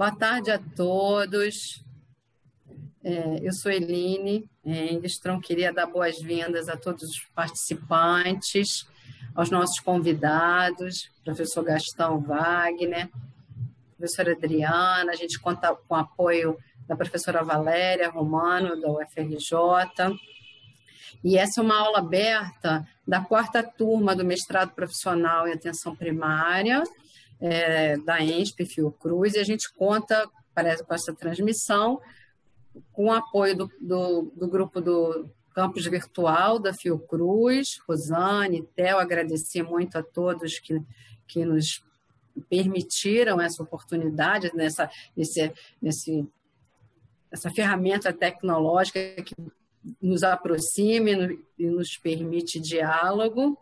Boa tarde a todos. É, eu sou Eline Engstrom, queria dar boas-vindas a todos os participantes, aos nossos convidados, professor Gastão Wagner, professora Adriana, a gente conta com o apoio da professora Valéria Romano, da UFRJ. E essa é uma aula aberta da quarta turma do mestrado profissional em atenção primária, é, da ENSP Fiocruz, e a gente conta parece, com essa transmissão, com o apoio do, do, do grupo do Campus Virtual da Fiocruz, Rosane, Theo, agradecer muito a todos que, que nos permitiram essa oportunidade, nessa, nesse, nesse, essa ferramenta tecnológica que nos aproxime e nos permite diálogo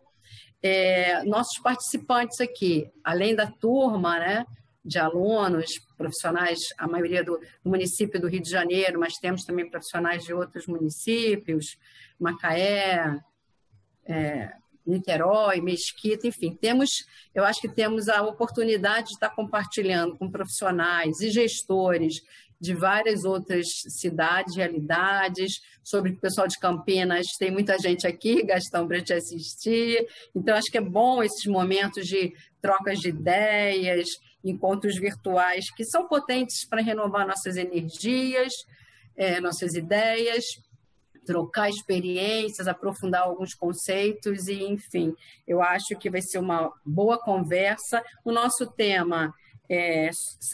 é, nossos participantes aqui, além da turma, né, de alunos, profissionais, a maioria do, do, município do Rio de Janeiro, mas temos também profissionais de outros municípios, Macaé, é, Niterói, Mesquita, enfim, temos, eu acho que temos a oportunidade de estar compartilhando com profissionais e gestores de várias outras cidades, realidades, sobre o pessoal de Campinas, tem muita gente aqui, Gastão, para te assistir. Então, acho que é bom esses momentos de trocas de ideias, encontros virtuais, que são potentes para renovar nossas energias, é, nossas ideias, trocar experiências, aprofundar alguns conceitos e, enfim, eu acho que vai ser uma boa conversa. O nosso tema é,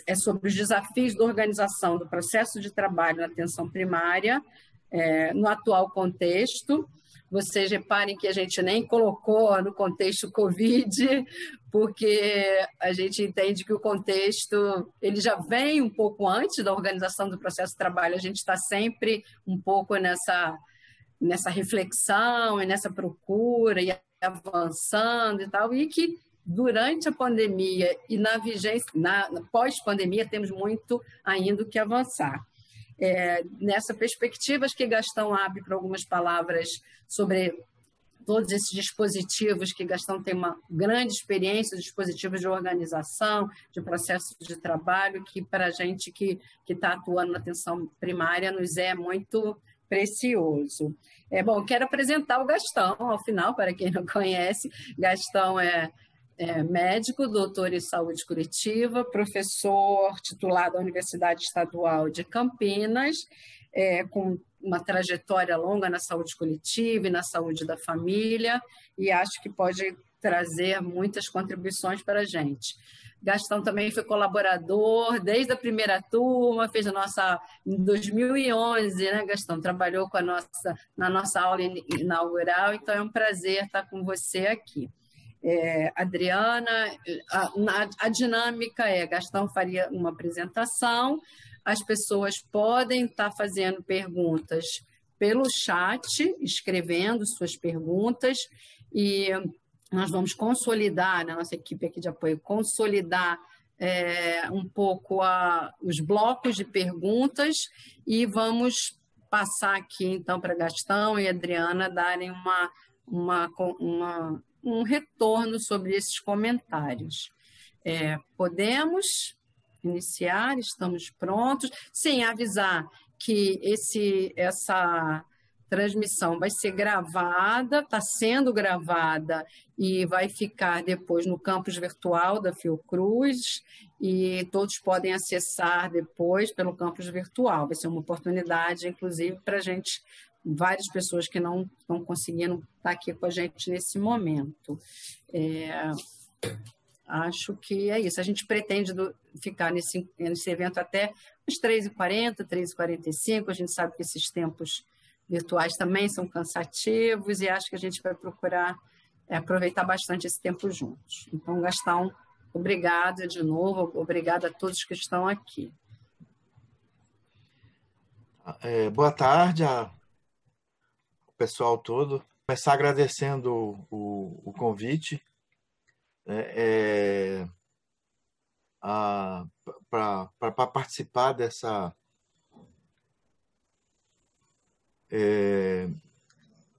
é, sobre os desafios da organização do processo de trabalho na atenção primária é, no atual contexto. Vocês reparem que a gente nem colocou no contexto Covid, porque a gente entende que o contexto ele já vem um pouco antes da organização do processo de trabalho. A gente está sempre um pouco nessa nessa reflexão e nessa procura e avançando e tal, e que durante a pandemia e na vigência, na, pós-pandemia, temos muito ainda que avançar. É, nessa perspectiva, acho que Gastão abre para algumas palavras sobre todos esses dispositivos que Gastão tem uma grande experiência, dispositivos de organização, de processo de trabalho, que para a gente que está atuando na atenção primária nos é muito precioso. É bom, quero apresentar o Gastão, ao final, para quem não conhece, Gastão é é, médico, doutor em saúde Curitiba, professor titular da Universidade Estadual de Campinas, é, com uma trajetória longa na saúde coletiva e na saúde da família, e acho que pode trazer muitas contribuições para a gente. Gastão também foi colaborador desde a primeira turma, fez a nossa em 2011, né, Gastão? Trabalhou com a nossa na nossa aula inaugural, então é um prazer estar com você aqui é, Adriana, a, a, dinâmica é Gastão faria uma apresentação, as pessoas podem estar tá fazendo perguntas pelo chat, escrevendo suas perguntas e nós vamos consolidar, na né, nossa equipe aqui de apoio, consolidar é, um pouco a, os blocos de perguntas e vamos passar aqui então para Gastão e Adriana darem uma, uma, uma um retorno sobre esses comentários. É, podemos iniciar, estamos prontos, sem avisar que esse, essa transmissão vai ser gravada, está sendo gravada e vai ficar depois no campus virtual da Fiocruz e todos podem acessar depois pelo campus virtual. Vai ser uma oportunidade, inclusive, para a gente várias pessoas que não estão conseguindo estar aqui com a gente nesse momento. É, acho que é isso. A gente pretende do, ficar nesse, nesse evento até as 3h40, 3h45. A gente sabe que esses tempos virtuais também são cansativos e acho que a gente vai procurar é, aproveitar bastante esse tempo juntos. Então, Gastão, obrigado de novo, obrigado a todos que estão aqui. Ah, é, boa tarde a pessoal todo. Começar agradecendo o, o convite né, é, é, para participar dessa. É,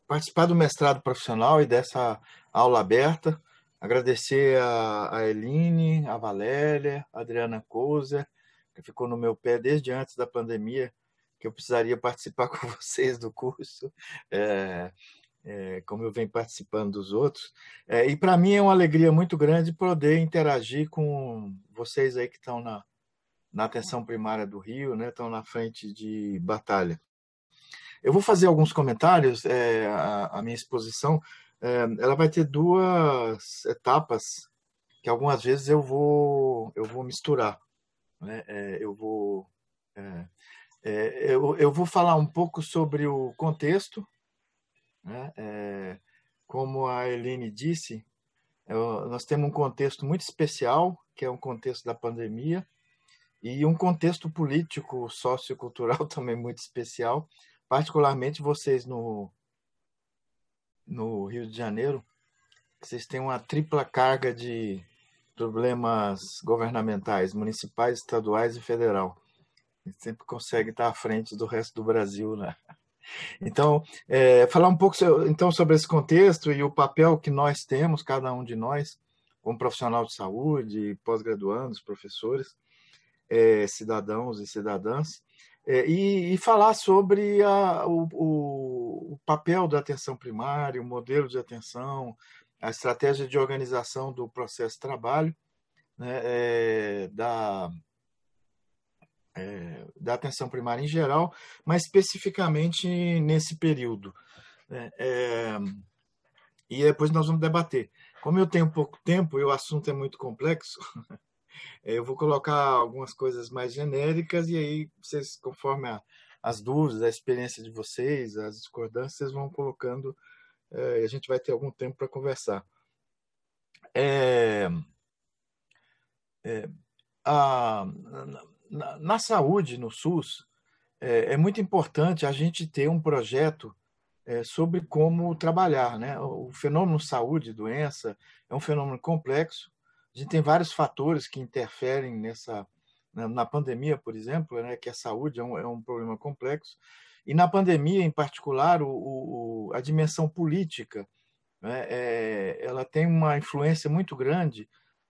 participar do mestrado profissional e dessa aula aberta. Agradecer a, a Eline, a Valéria, a Adriana Couser, que ficou no meu pé desde antes da pandemia que eu precisaria participar com vocês do curso, é, é, como eu venho participando dos outros. É, e para mim é uma alegria muito grande poder interagir com vocês aí que estão na, na atenção primária do Rio, né, estão na frente de batalha. Eu vou fazer alguns comentários, a, a, minha exposição ela vai ter duas etapas que algumas vezes eu vou eu vou misturar né? eu vou é, é, eu, eu, vou falar um pouco sobre o contexto. Né? É, como a Helene disse, eu, é, nós temos um contexto muito especial, que é um contexto da pandemia, e um contexto político, sociocultural também muito especial, particularmente vocês no, no Rio de Janeiro, vocês têm uma tripla carga de problemas governamentais, municipais, estaduais e federal sempre consegue estar à frente do resto do Brasil, né? Então, é, falar um pouco então sobre esse contexto e o papel que nós temos, cada um de nós, como profissional de saúde, pós-graduandos, professores, é, cidadãos e cidadãs, é, e, e, falar sobre a, o, o, papel da atenção primária, o modelo de atenção, a estratégia de organização do processo de trabalho, né, é, da, é, da atenção primária em geral, mas especificamente nesse período. É, é, e depois nós vamos debater. Como eu tenho pouco tempo e o assunto é muito complexo, eu vou colocar algumas coisas mais genéricas e aí vocês, conforme a, as dúvidas, a experiência de vocês, as discordâncias, vocês vão colocando é, e a gente vai ter algum tempo para conversar. É, é, a, na, saúde, no SUS, é, é, muito importante a gente ter um projeto é, sobre como trabalhar. Né? O fenômeno saúde, doença, é um fenômeno complexo. A gente tem vários fatores que interferem nessa. Na, na pandemia, por exemplo, né, que a saúde é um, é um problema complexo. E na pandemia, em particular, o, o, a dimensão política, né, é, ela tem uma influência muito grande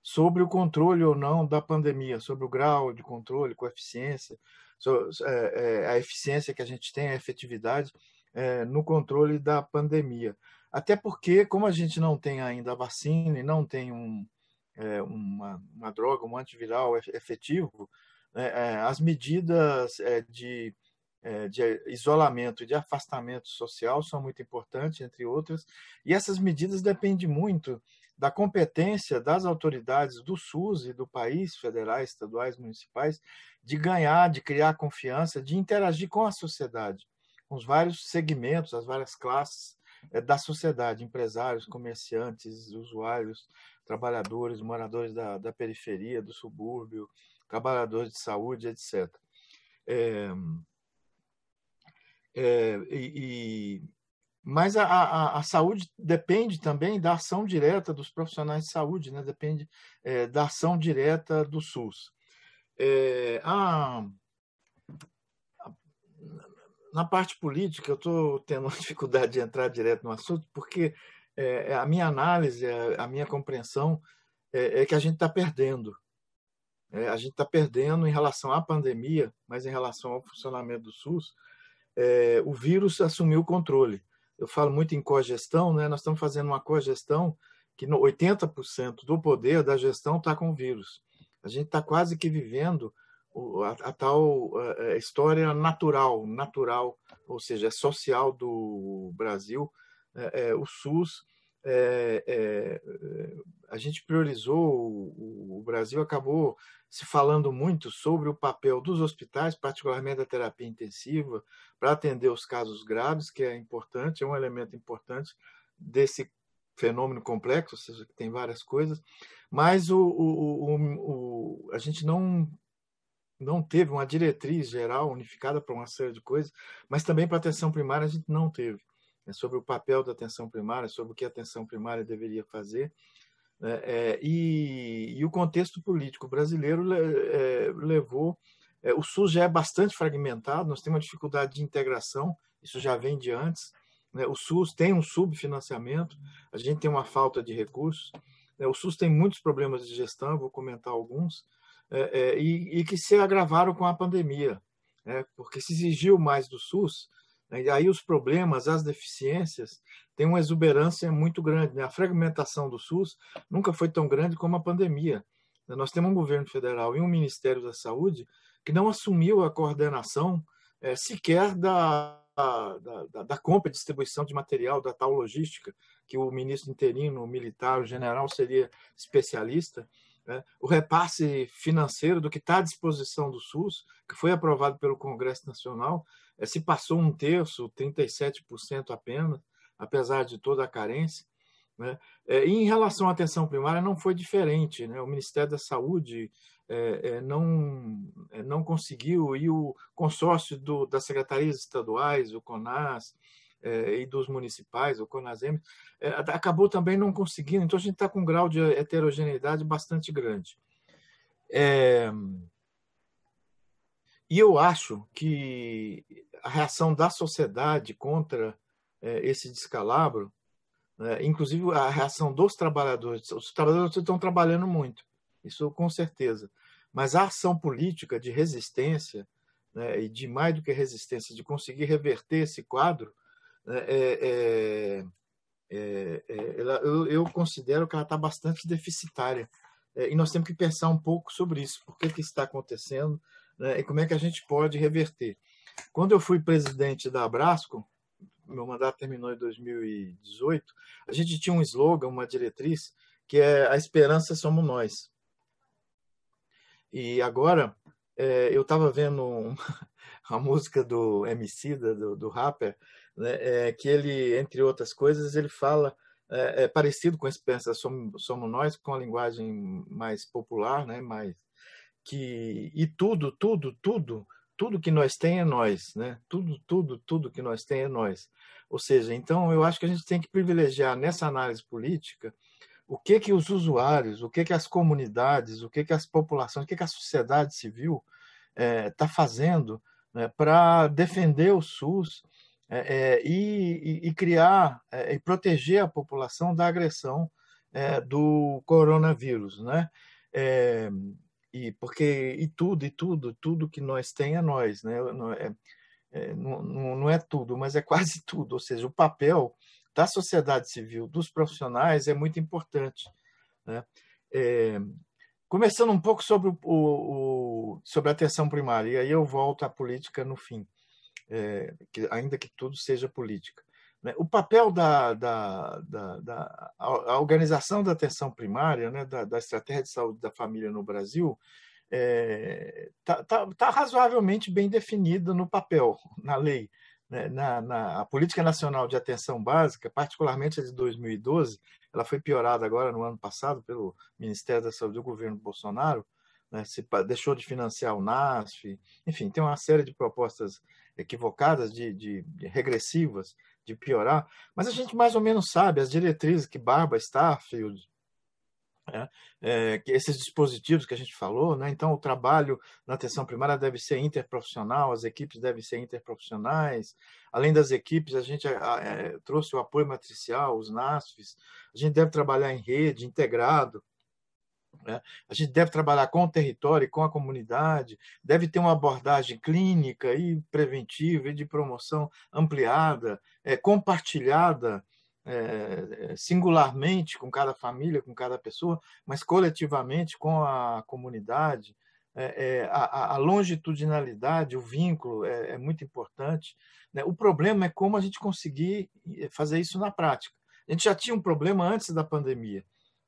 sobre o controle ou não da pandemia, sobre o grau de controle com eficiência, sobre, é, é, a eficiência que a gente tem, a efetividade é, no controle da pandemia. Até porque, como a gente não tem ainda a vacina e não tem um, é, uma, uma, droga, um antiviral efetivo, né, é, as medidas é, de de isolamento e de afastamento social são muito importantes, entre outras, e essas medidas dependem muito da competência das autoridades do SUS e do país, federais, estaduais, municipais, de ganhar, de criar confiança, de interagir com a sociedade, com os vários segmentos, as várias classes eh, da sociedade, empresários, comerciantes, usuários, trabalhadores, moradores da, da periferia, do subúrbio, trabalhadores de saúde, etc. É, é, e, mas a, a, a, saúde depende também da ação direta dos profissionais de saúde, né? depende é, da ação direta do SUS. É, a, na parte política, eu estou tendo dificuldade de entrar direto no assunto, porque é, é a minha análise, é, a, minha compreensão é, é que a gente está perdendo. a gente está perdendo em relação à pandemia, mas em relação ao funcionamento do SUS, o vírus assumiu o controle eu falo muito em cogestão, né? nós estamos fazendo uma cogestão que 80% do poder da gestão está com o vírus. A gente está quase que vivendo a, a tal a história natural, natural, ou seja, é social do Brasil, é, é, o SUS, é, é, a gente priorizou, o, o, Brasil acabou se falando muito sobre o papel dos hospitais, particularmente da terapia intensiva, para atender os casos graves, que é importante, é um elemento importante desse fenômeno complexo, ou seja, que tem várias coisas, mas o, o, a gente não não teve uma diretriz geral unificada para uma série de coisas, mas também para atenção primária a gente não teve né, sobre o papel da atenção primária, sobre o que a atenção primária deveria fazer. Né, é, e, e, o contexto político brasileiro le, é, levou. É, o SUS já é bastante fragmentado, nós temos uma dificuldade de integração, isso já vem de antes. Né, o SUS tem um subfinanciamento, a gente tem uma falta de recursos. Né, o SUS tem muitos problemas de gestão, vou comentar alguns, é, é, e, e que se agravaram com a pandemia. É, porque se exigiu mais do SUS, né? Aí os problemas, as deficiências, têm uma exuberância muito grande. Né? A fragmentação do SUS nunca foi tão grande como a pandemia. Né? Nós temos um governo federal e um Ministério da Saúde que não assumiu a coordenação é, sequer da, da, da, da, compra e distribuição de material, da tal logística, que o ministro interino, o militar, o general seria especialista, né? o repasse financeiro do que está à disposição do SUS, que foi aprovado pelo Congresso Nacional, eh, se passou um terço, 37% apenas, apesar de toda a carência. Né? Eh, e em relação à atenção primária, não foi diferente. Né? O Ministério da Saúde é, é, não, é, não conseguiu, e o consórcio do, das secretarias estaduais, o CONAS, e dos municipais, o CONASEM, acabou também não conseguindo. Então, a gente está com um grau de heterogeneidade bastante grande. e eu acho que a reação da sociedade contra é, esse descalabro, né, inclusive a reação dos trabalhadores. Os trabalhadores estão trabalhando muito, isso com certeza. Mas a ação política de resistência, né, e de mais do que resistência, de conseguir reverter esse quadro, né, é, é, eu, considero que ela está bastante deficitária. e nós temos que pensar um pouco sobre isso, por que, que está acontecendo né? e como é que a gente pode reverter. Quando eu fui presidente da Abrasco, meu mandato terminou em 2018, a gente tinha um slogan, uma diretriz, que é a esperança somos nós. E agora, é, eu estava vendo a música do MC, do, do rapper, né, é, que ele, entre outras coisas, ele fala é, é, parecido com a esperança somos, somos nós com a linguagem mais popular né mais que e tudo tudo tudo tudo que nós tem é nós, né? Tudo, tudo, tudo que nós tem é nós. Ou seja, então eu acho que a gente tem que privilegiar nessa análise política o que que os usuários, o que que as comunidades, o que que as populações, o que que a sociedade civil está eh, é, fazendo né, para defender o SUS é, é, e, e, criar e proteger a população da agressão do coronavírus, né? e porque e tudo e tudo tudo que nós tem é nós né não é, é não, não é tudo mas é quase tudo ou seja o papel da sociedade civil dos profissionais é muito importante né é, começando um pouco sobre o, o, sobre a atenção primária e aí eu volto à política no fim é, que, ainda que tudo seja política né, o papel da, da, da, da a organização da atenção primária, né, da, da estratégia de saúde da família no Brasil, está é, tá, tá, tá razoavelmente bem definida no papel, na lei. Né? Na, na, a Política Nacional de Atenção Básica, particularmente a de 2012, ela foi piorada agora no ano passado pelo Ministério da Saúde do governo Bolsonaro, né, se, deixou de financiar o NASF, enfim, tem uma série de propostas equivocadas, de, de, de, regressivas, de piorar, mas a gente mais ou menos sabe as diretrizes que Barba, Starfield, é, é, que esses dispositivos que a gente falou, né, então o trabalho na atenção primária deve ser interprofissional, as equipes devem ser interprofissionais, além das equipes, a gente é, trouxe o apoio matricial, os NASFs, a gente deve trabalhar em rede, integrado, né? A gente deve trabalhar com o território, com a comunidade, deve ter uma abordagem clínica e preventiva e de promoção ampliada, é, compartilhada é, é, singularmente com cada família, com cada pessoa, mas coletivamente com a comunidade. É, a, longitudinalidade, o vínculo é, muito importante. Né? O problema é como a gente conseguir fazer isso na prática. A gente já tinha um problema antes da pandemia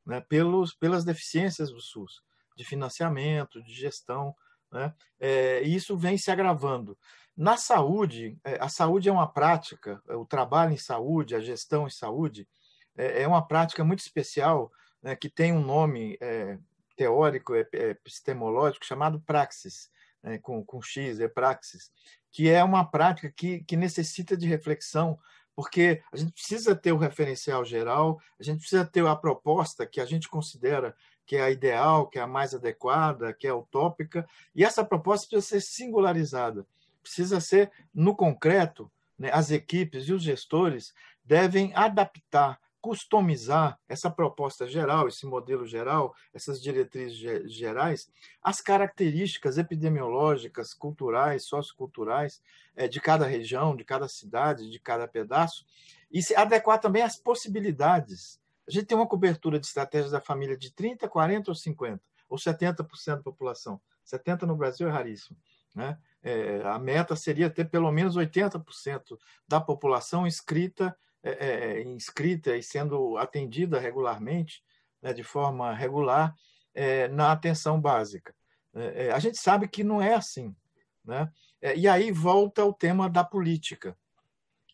né, pelos, pelas deficiências do SUS, de financiamento, de gestão. Né? É, isso vem se agravando. Na saúde, é, a saúde é uma prática, é, o trabalho em saúde, a gestão em saúde, é, é, uma prática muito especial, né, que tem um nome é, teórico, é, epistemológico, chamado praxis, né, com, com X, é praxis, que é uma prática que, que necessita de reflexão porque a gente precisa ter o referencial geral, a gente precisa ter a proposta que a gente considera que é a ideal, que é a mais adequada, que é utópica, e essa proposta precisa ser singularizada, precisa ser no concreto. Né? As equipes e os gestores devem adaptar customizar essa proposta geral, esse modelo geral, essas diretrizes gerais, as características epidemiológicas, culturais, socioculturais eh, de cada região, de cada cidade, de cada pedaço, e se adequar também às possibilidades. A gente tem uma cobertura de estratégias da família de 30, 40 ou 50, ou 70% da população. 70% no Brasil é raríssimo. Né? É, a meta seria ter pelo menos 80% da população inscrita é, é, é, inscrita e sendo atendida regularmente, né, de forma regular, é, na atenção básica. É, é a gente sabe que não é assim. Né? e aí volta o tema da política.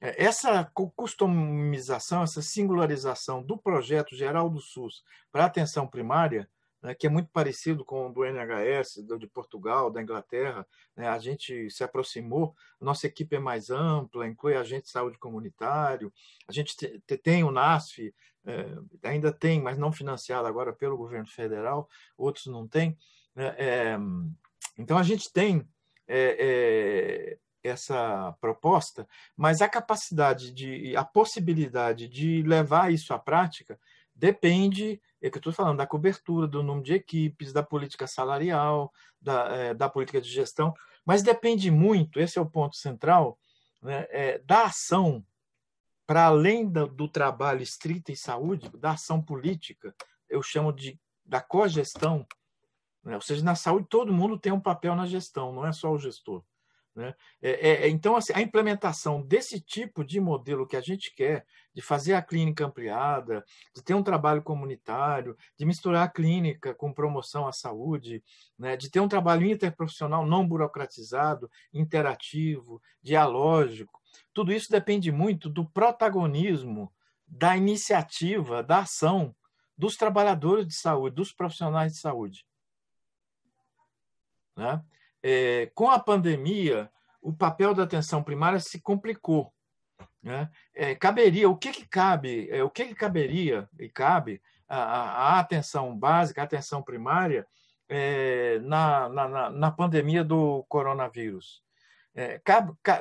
Essa customização, essa singularização do projeto geral do SUS para a atenção primária né, que é muito parecido com o do NHS, do, de Portugal, da Inglaterra. Né, a gente se aproximou, nossa equipe é mais ampla, inclui agente de saúde comunitário, a gente te, te, tem o NASF, é, eh, ainda tem, mas não financiado agora pelo governo federal, outros não têm. Né, é, então, a gente tem é, essa proposta, mas a capacidade de, a possibilidade de levar isso à prática Depende, é que eu estou falando, da cobertura, do número de equipes, da política salarial, da, é, da política de gestão, mas depende muito, esse é o ponto central, né, é, da ação, para além do, do trabalho estrito em saúde, da ação política, eu chamo de da cogestão, né, ou seja, na saúde todo mundo tem um papel na gestão, não é só o gestor. Né? É, é, é, então, assim, a implementação desse tipo de modelo que a gente quer, de fazer a clínica ampliada, de ter um trabalho comunitário, de misturar a clínica com promoção à saúde, né? de ter um trabalho interprofissional não burocratizado, interativo, dialógico, tudo isso depende muito do protagonismo, da iniciativa, da ação dos trabalhadores de saúde, dos profissionais de saúde. Né? é, com a pandemia, o papel da atenção primária se complicou. Né? É, caberia, o que, que cabe, é, o que, que caberia e cabe a, a atenção básica, a atenção primária é, na, na, na, pandemia do coronavírus? É,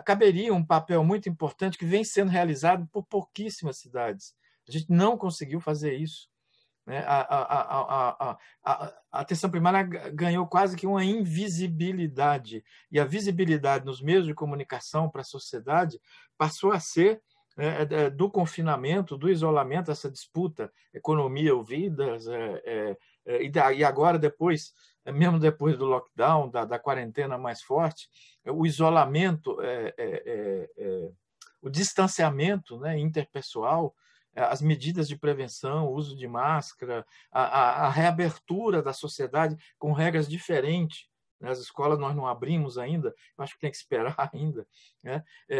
caberia um papel muito importante que vem sendo realizado por pouquíssimas cidades. A gente não conseguiu fazer isso. A, a, a, a, atenção primária ganhou quase que uma invisibilidade. E a visibilidade nos meios de comunicação para a sociedade passou a ser é, do confinamento, do isolamento, essa disputa, economia ou é, é, e, agora depois, mesmo depois do lockdown, da, da quarentena mais forte, o isolamento, o distanciamento né, interpessoal, as medidas de prevenção, o uso de máscara, a, a, a reabertura da sociedade com regras diferentes. Né? As escolas nós não abrimos ainda, acho que tem que esperar ainda. Né? É,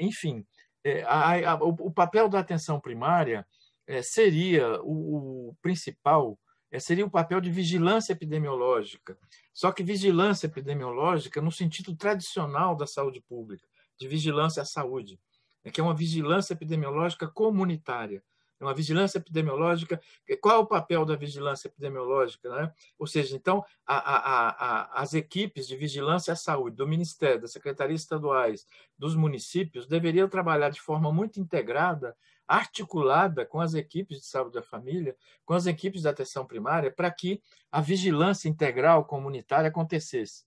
é, enfim, é, a, o, papel da atenção primária é, seria o, o principal, é, seria o papel de vigilância epidemiológica. Só que vigilância epidemiológica no sentido tradicional da saúde pública, de vigilância à saúde é que é uma vigilância epidemiológica comunitária. É uma vigilância epidemiológica. Qual é o papel da vigilância epidemiológica? Né? Ou seja, então, a, a, a, as equipes de vigilância à saúde do Ministério, das secretarias estaduais, dos municípios, deveriam trabalhar de forma muito integrada, articulada com as equipes de saúde da família, com as equipes da atenção primária, para que a vigilância integral comunitária acontecesse.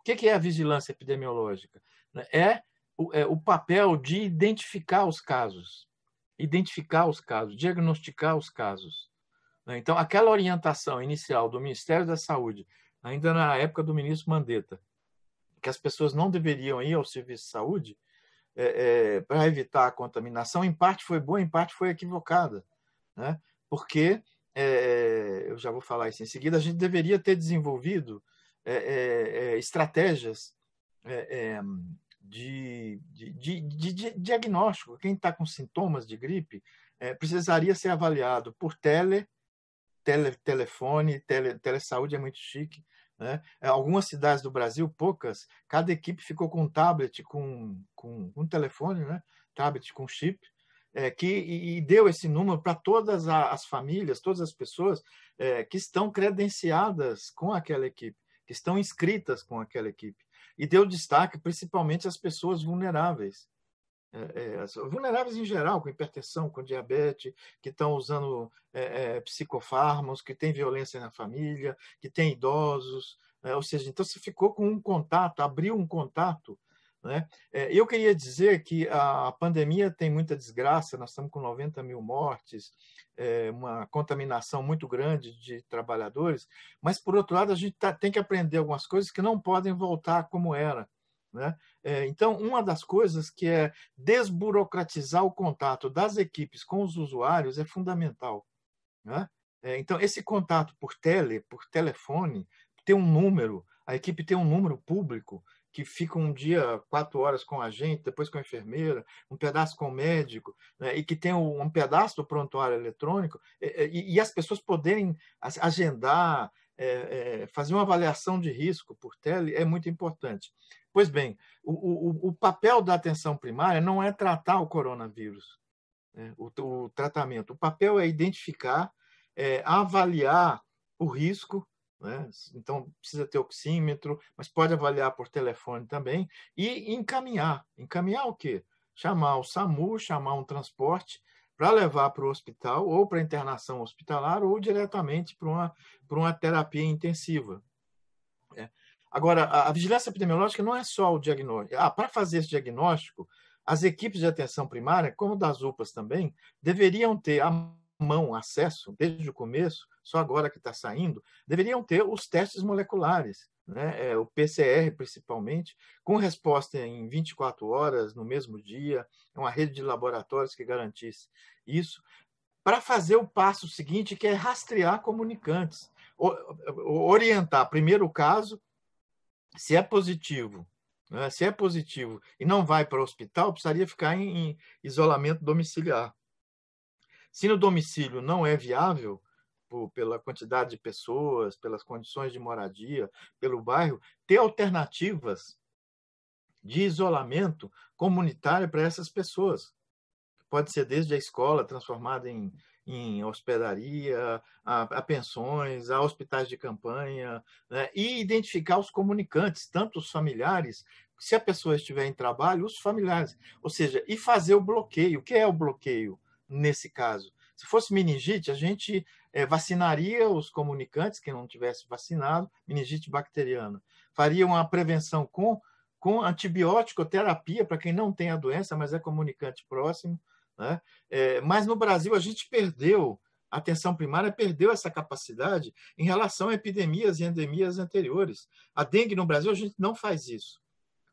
O que é a vigilância epidemiológica? É o, é, o papel de identificar os casos, identificar os casos, diagnosticar os casos. Né? Então, aquela orientação inicial do Ministério da Saúde, ainda na época do ministro Mandetta, que as pessoas não deveriam ir ao serviço de saúde é, é, para evitar a contaminação, em parte foi boa, em parte foi equivocada, né? porque, é, é eu já vou falar isso em seguida, a gente deveria ter desenvolvido é, é, estratégias de, de, de, de diagnóstico. Quem está com sintomas de gripe é, precisaria ser avaliado por tele, tele telefone, tele, telesaúde é muito chique. Né? É, algumas cidades do Brasil, poucas, cada equipe ficou com um tablet, com, com um telefone, né? tablet com chip, é, que, e, e, deu esse número para todas as famílias, todas as pessoas é, que estão credenciadas com aquela equipe, que estão inscritas com aquela equipe e deu destaque principalmente às pessoas vulneráveis. É, é, vulneráveis em geral, com hipertensão, com diabetes, que estão usando é, é psicofármacos, que tem violência na família, que tem idosos, é, ou seja, então você ficou com um contato, abriu um contato né? É, eu queria dizer que a, pandemia tem muita desgraça, nós estamos com 90 mil mortes, é, uma contaminação muito grande de trabalhadores, mas, por outro lado, a gente tá, tem que aprender algumas coisas que não podem voltar como era. Né? É, então, uma das coisas que é desburocratizar o contato das equipes com os usuários é fundamental. Né? É, então, esse contato por tele, por telefone, ter um número, a equipe tem um número público, que fica um dia quatro horas com a gente, depois com a enfermeira, um pedaço com o médico, né, e que tem um, pedaço do prontuário eletrônico, é, é, e, e as pessoas poderem agendar, é, é, fazer uma avaliação de risco por tele é muito importante. Pois bem, o, o, o papel da atenção primária não é tratar o coronavírus, né, o, o, tratamento. O papel é identificar, é, avaliar o risco né? Então precisa ter oxímetro, mas pode avaliar por telefone também e encaminhar. Encaminhar o quê? Chamar o SAMU, chamar um transporte para levar para o hospital ou para internação hospitalar ou diretamente para uma, para uma terapia intensiva. É. Agora, a, vigilância epidemiológica não é só o diagnóstico. Ah, para fazer esse diagnóstico, as equipes de atenção primária, como das UPAs também, deveriam ter à mão acesso, desde o começo, só agora que está saindo, deveriam ter os testes moleculares, né? É, o PCR principalmente, com resposta em 24 horas, no mesmo dia, é uma rede de laboratórios que garantisse isso, para fazer o passo seguinte, que é rastrear comunicantes, orientar primeiro o caso, se é positivo, né? se é positivo e não vai para o hospital, precisaria ficar em, em isolamento domiciliar. Se no domicílio não é viável, Tipo, pela quantidade de pessoas, pelas condições de moradia, pelo bairro, ter alternativas de isolamento comunitário para essas pessoas. Pode ser desde a escola transformada em, em hospedaria, a, a, pensões, a hospitais de campanha, né? e identificar os comunicantes, tanto os familiares, se a pessoa estiver em trabalho, os familiares, ou seja, e fazer o bloqueio. O que é o bloqueio nesse caso? Se fosse meningite, a gente é, vacinaria os comunicantes, que não tivesse vacinado, meningite bacteriana. Faria uma prevenção com, com antibiótico terapia para quem não tem a doença, mas é comunicante próximo. Né? É, mas no Brasil a gente perdeu, a atenção primária perdeu essa capacidade em relação a epidemias e endemias anteriores. A dengue no Brasil, a gente não faz isso.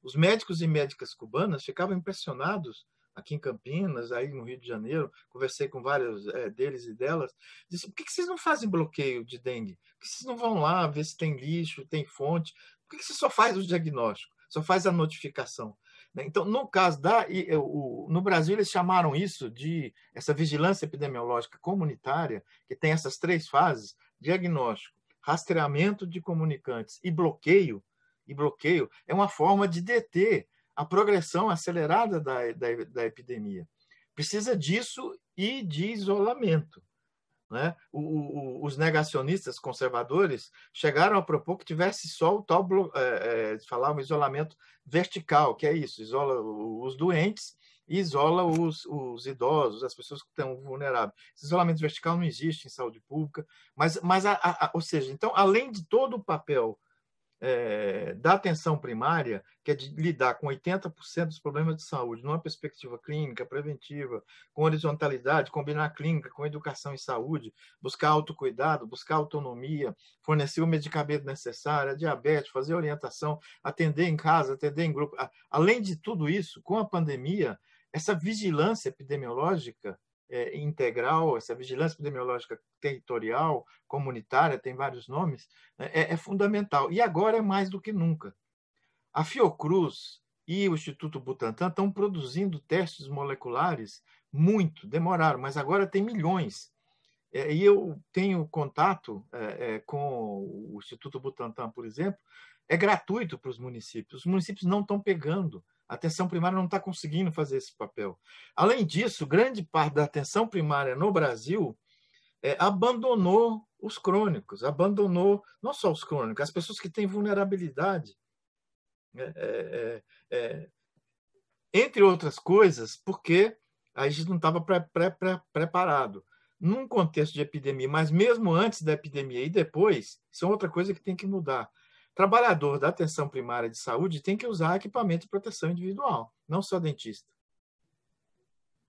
Os médicos e médicas cubanas ficavam impressionados aqui em Campinas, aí no Rio de Janeiro, conversei com vários é, deles e delas, disse, por que, que, vocês não fazem bloqueio de dengue? Por que vocês não vão lá ver se tem lixo, tem fonte? Por que, que você só faz o diagnóstico, só faz a notificação? Né, então, no caso da. Eh, no Brasil, eles chamaram isso de essa vigilância epidemiológica comunitária, que tem essas três fases: diagnóstico, rastreamento de comunicantes e bloqueio. E bloqueio é uma forma de deter a progressão acelerada da, da, da epidemia. Precisa disso e de isolamento. Né? O, o, os negacionistas conservadores chegaram a propor que tivesse só o tal, é, é, um isolamento vertical, que é isso, isola os doentes e isola os, os, idosos, as pessoas que estão vulneráveis. Esse isolamento vertical não existe em saúde pública, mas, mas a, a, ou seja, então, além de todo o papel é, da atenção primária, que é de lidar com 80% dos problemas de saúde, numa perspectiva clínica, preventiva, com horizontalidade, combinar clínica com educação e saúde, buscar autocuidado, buscar autonomia, fornecer o medicamento necessário, a diabetes, fazer orientação, atender em casa, atender em grupo. Além de tudo isso, com a pandemia, essa vigilância epidemiológica é, integral, essa vigilância epidemiológica territorial, comunitária, tem vários nomes, né, é, é fundamental. E agora é mais do que nunca. A Fiocruz e o Instituto Butantan estão produzindo testes moleculares muito, demoraram, mas agora tem milhões. É, e eu tenho contato é, é, com o Instituto Butantan, por exemplo, é gratuito para os municípios. Os municípios não estão pegando a atenção primária não está conseguindo fazer esse papel. Além disso, grande parte da atenção primária no Brasil é, abandonou os crônicos, abandonou não só os crônicos, as pessoas que têm vulnerabilidade. Né, é, é, é, entre outras coisas, porque a gente não estava preparado. Num contexto de epidemia, mas mesmo antes da epidemia e depois, isso é outra coisa que tem que mudar trabalhador da atenção primária de saúde tem que usar equipamento de proteção individual, não só dentista.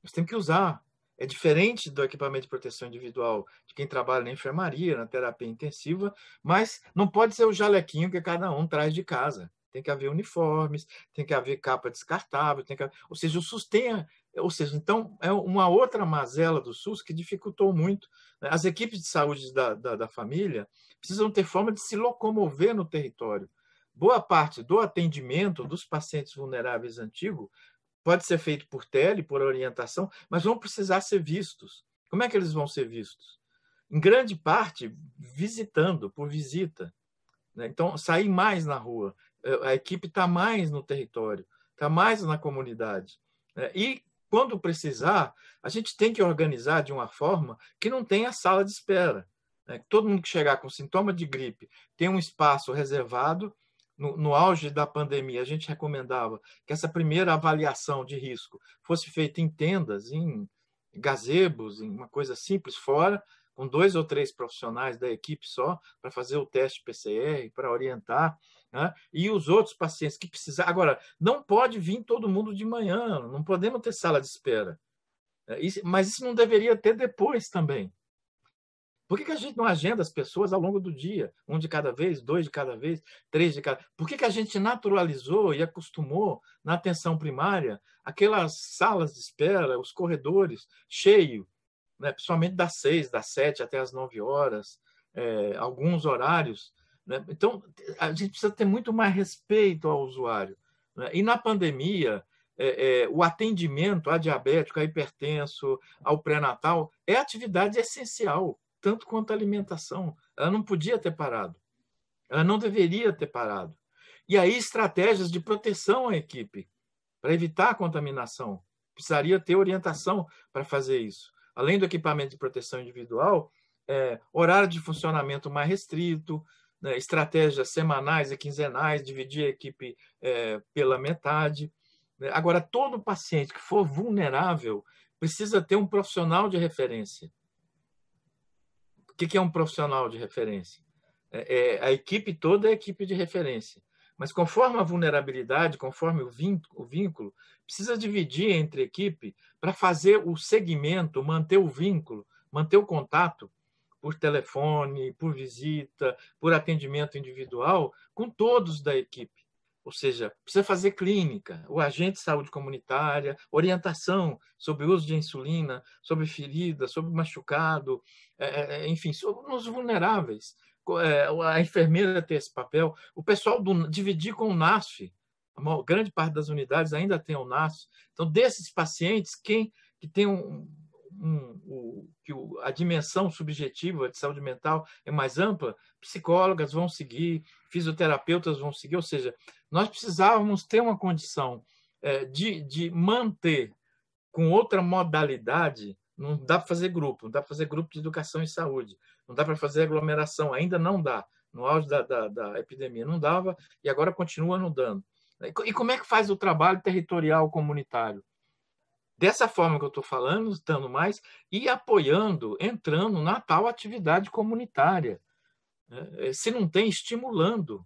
Nós temos que usar. É diferente do equipamento de proteção individual de quem trabalha na enfermaria, na terapia intensiva, mas não pode ser o jalequinho que cada um traz de casa. Tem que haver uniformes, tem que haver capa descartável, tem que ou seja, o sustenha. Ou seja, então é uma outra mazela do SUS que dificultou muito. Né? As equipes de saúde da, da, da família precisam ter forma de se locomover no território. Boa parte do atendimento dos pacientes vulneráveis antigos pode ser feito por tele, por orientação, mas vão precisar ser vistos. Como é que eles vão ser vistos? Em grande parte, visitando, por visita. Né? Então, sair mais na rua. É, a equipe está mais no território, está mais na comunidade. Né? E quando precisar, a gente tem que organizar de uma forma que não tenha sala de espera. Né? Todo mundo que chegar com sintoma de gripe tem um espaço reservado. No, no auge da pandemia, a gente recomendava que essa primeira avaliação de risco fosse feita em tendas, em gazebos, em uma coisa simples fora, com dois ou três profissionais da equipe só, para fazer o teste PCR, para orientar. Né? E os outros pacientes que precisar. Agora, não pode vir todo mundo de manhã, não podemos ter sala de espera. É, mas isso não deveria ter depois também. Por que, que a gente não agenda as pessoas ao longo do dia? Um de cada vez, dois de cada vez, três de cada. Por que, que a gente naturalizou e acostumou na atenção primária aquelas salas de espera, os corredores cheios, né? principalmente das seis, das sete até as nove horas, é, alguns horários né? Então, a gente precisa ter muito mais respeito ao usuário. Né? E na pandemia, é, é, o atendimento a diabético, a hipertenso, ao pré-natal, é atividade essencial, tanto quanto a alimentação. Ela não podia ter parado. Ela não deveria ter parado. E aí, estratégias de proteção à equipe, para evitar a contaminação. Precisaria ter orientação para fazer isso. Além do equipamento de proteção individual, é, horário de funcionamento mais restrito, né, estratégias semanais e quinzenais, dividir a equipe é, pela metade. Né. Agora, todo paciente que for vulnerável precisa ter um profissional de referência. O que é um profissional de referência? É, é, a equipe toda é equipe de referência. Mas conforme a vulnerabilidade, conforme o o vínculo precisa dividir entre equipe para fazer o segmento, manter o vínculo, manter o contato por telefone, por visita, por atendimento individual, com todos da equipe. Ou seja, precisa fazer clínica, o agente de saúde comunitária, orientação sobre uso de insulina, sobre ferida, sobre machucado, é, é, é, enfim, sobre os vulneráveis. a enfermeira tem esse papel, o pessoal do, dividir com o NASF, a grande parte das unidades ainda tem o NASF. Então, desses pacientes, quem que tem um, um, o, que o, a dimensão subjetiva de saúde mental é mais ampla, psicólogas vão seguir, fisioterapeutas vão seguir, ou seja, nós precisávamos ter uma condição é, de, de manter com outra modalidade. Não dá para fazer grupo, não dá para fazer grupo de educação e saúde, não dá para fazer aglomeração, ainda não dá, no auge da, da, da epidemia não dava e agora continua não dando. E como é que faz o trabalho territorial comunitário? dessa forma que eu estou falando, estando mais, e apoiando, entrando na tal atividade comunitária. Né? Eh, se não tem, estimulando,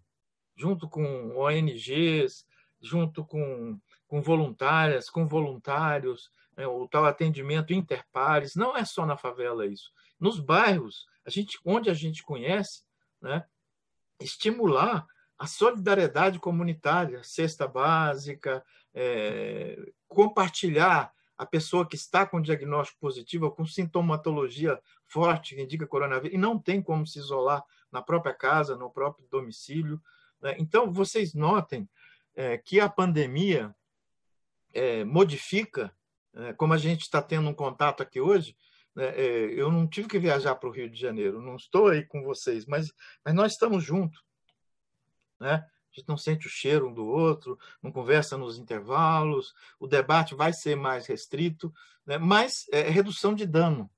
junto com ONGs, junto com, com voluntárias, com voluntários, né? o tal atendimento interpares, não é só na favela isso. Nos bairros, a gente, onde a gente conhece, né, estimular a solidariedade comunitária, cesta básica, é, compartilhar a pessoa que está com diagnóstico positivo ou com sintomatologia forte que indica coronavírus e não tem como se isolar na própria casa, no próprio domicílio. Né? Então, vocês notem é, que a pandemia é, modifica, é, como a gente está tendo um contato aqui hoje, né? é, eu não tive que viajar para o Rio de Janeiro, não estou aí com vocês, mas, mas nós estamos juntos. Né? a gente não sente o cheiro um do outro, não conversa nos intervalos, o debate vai ser mais restrito, né? mas é, é redução de dano.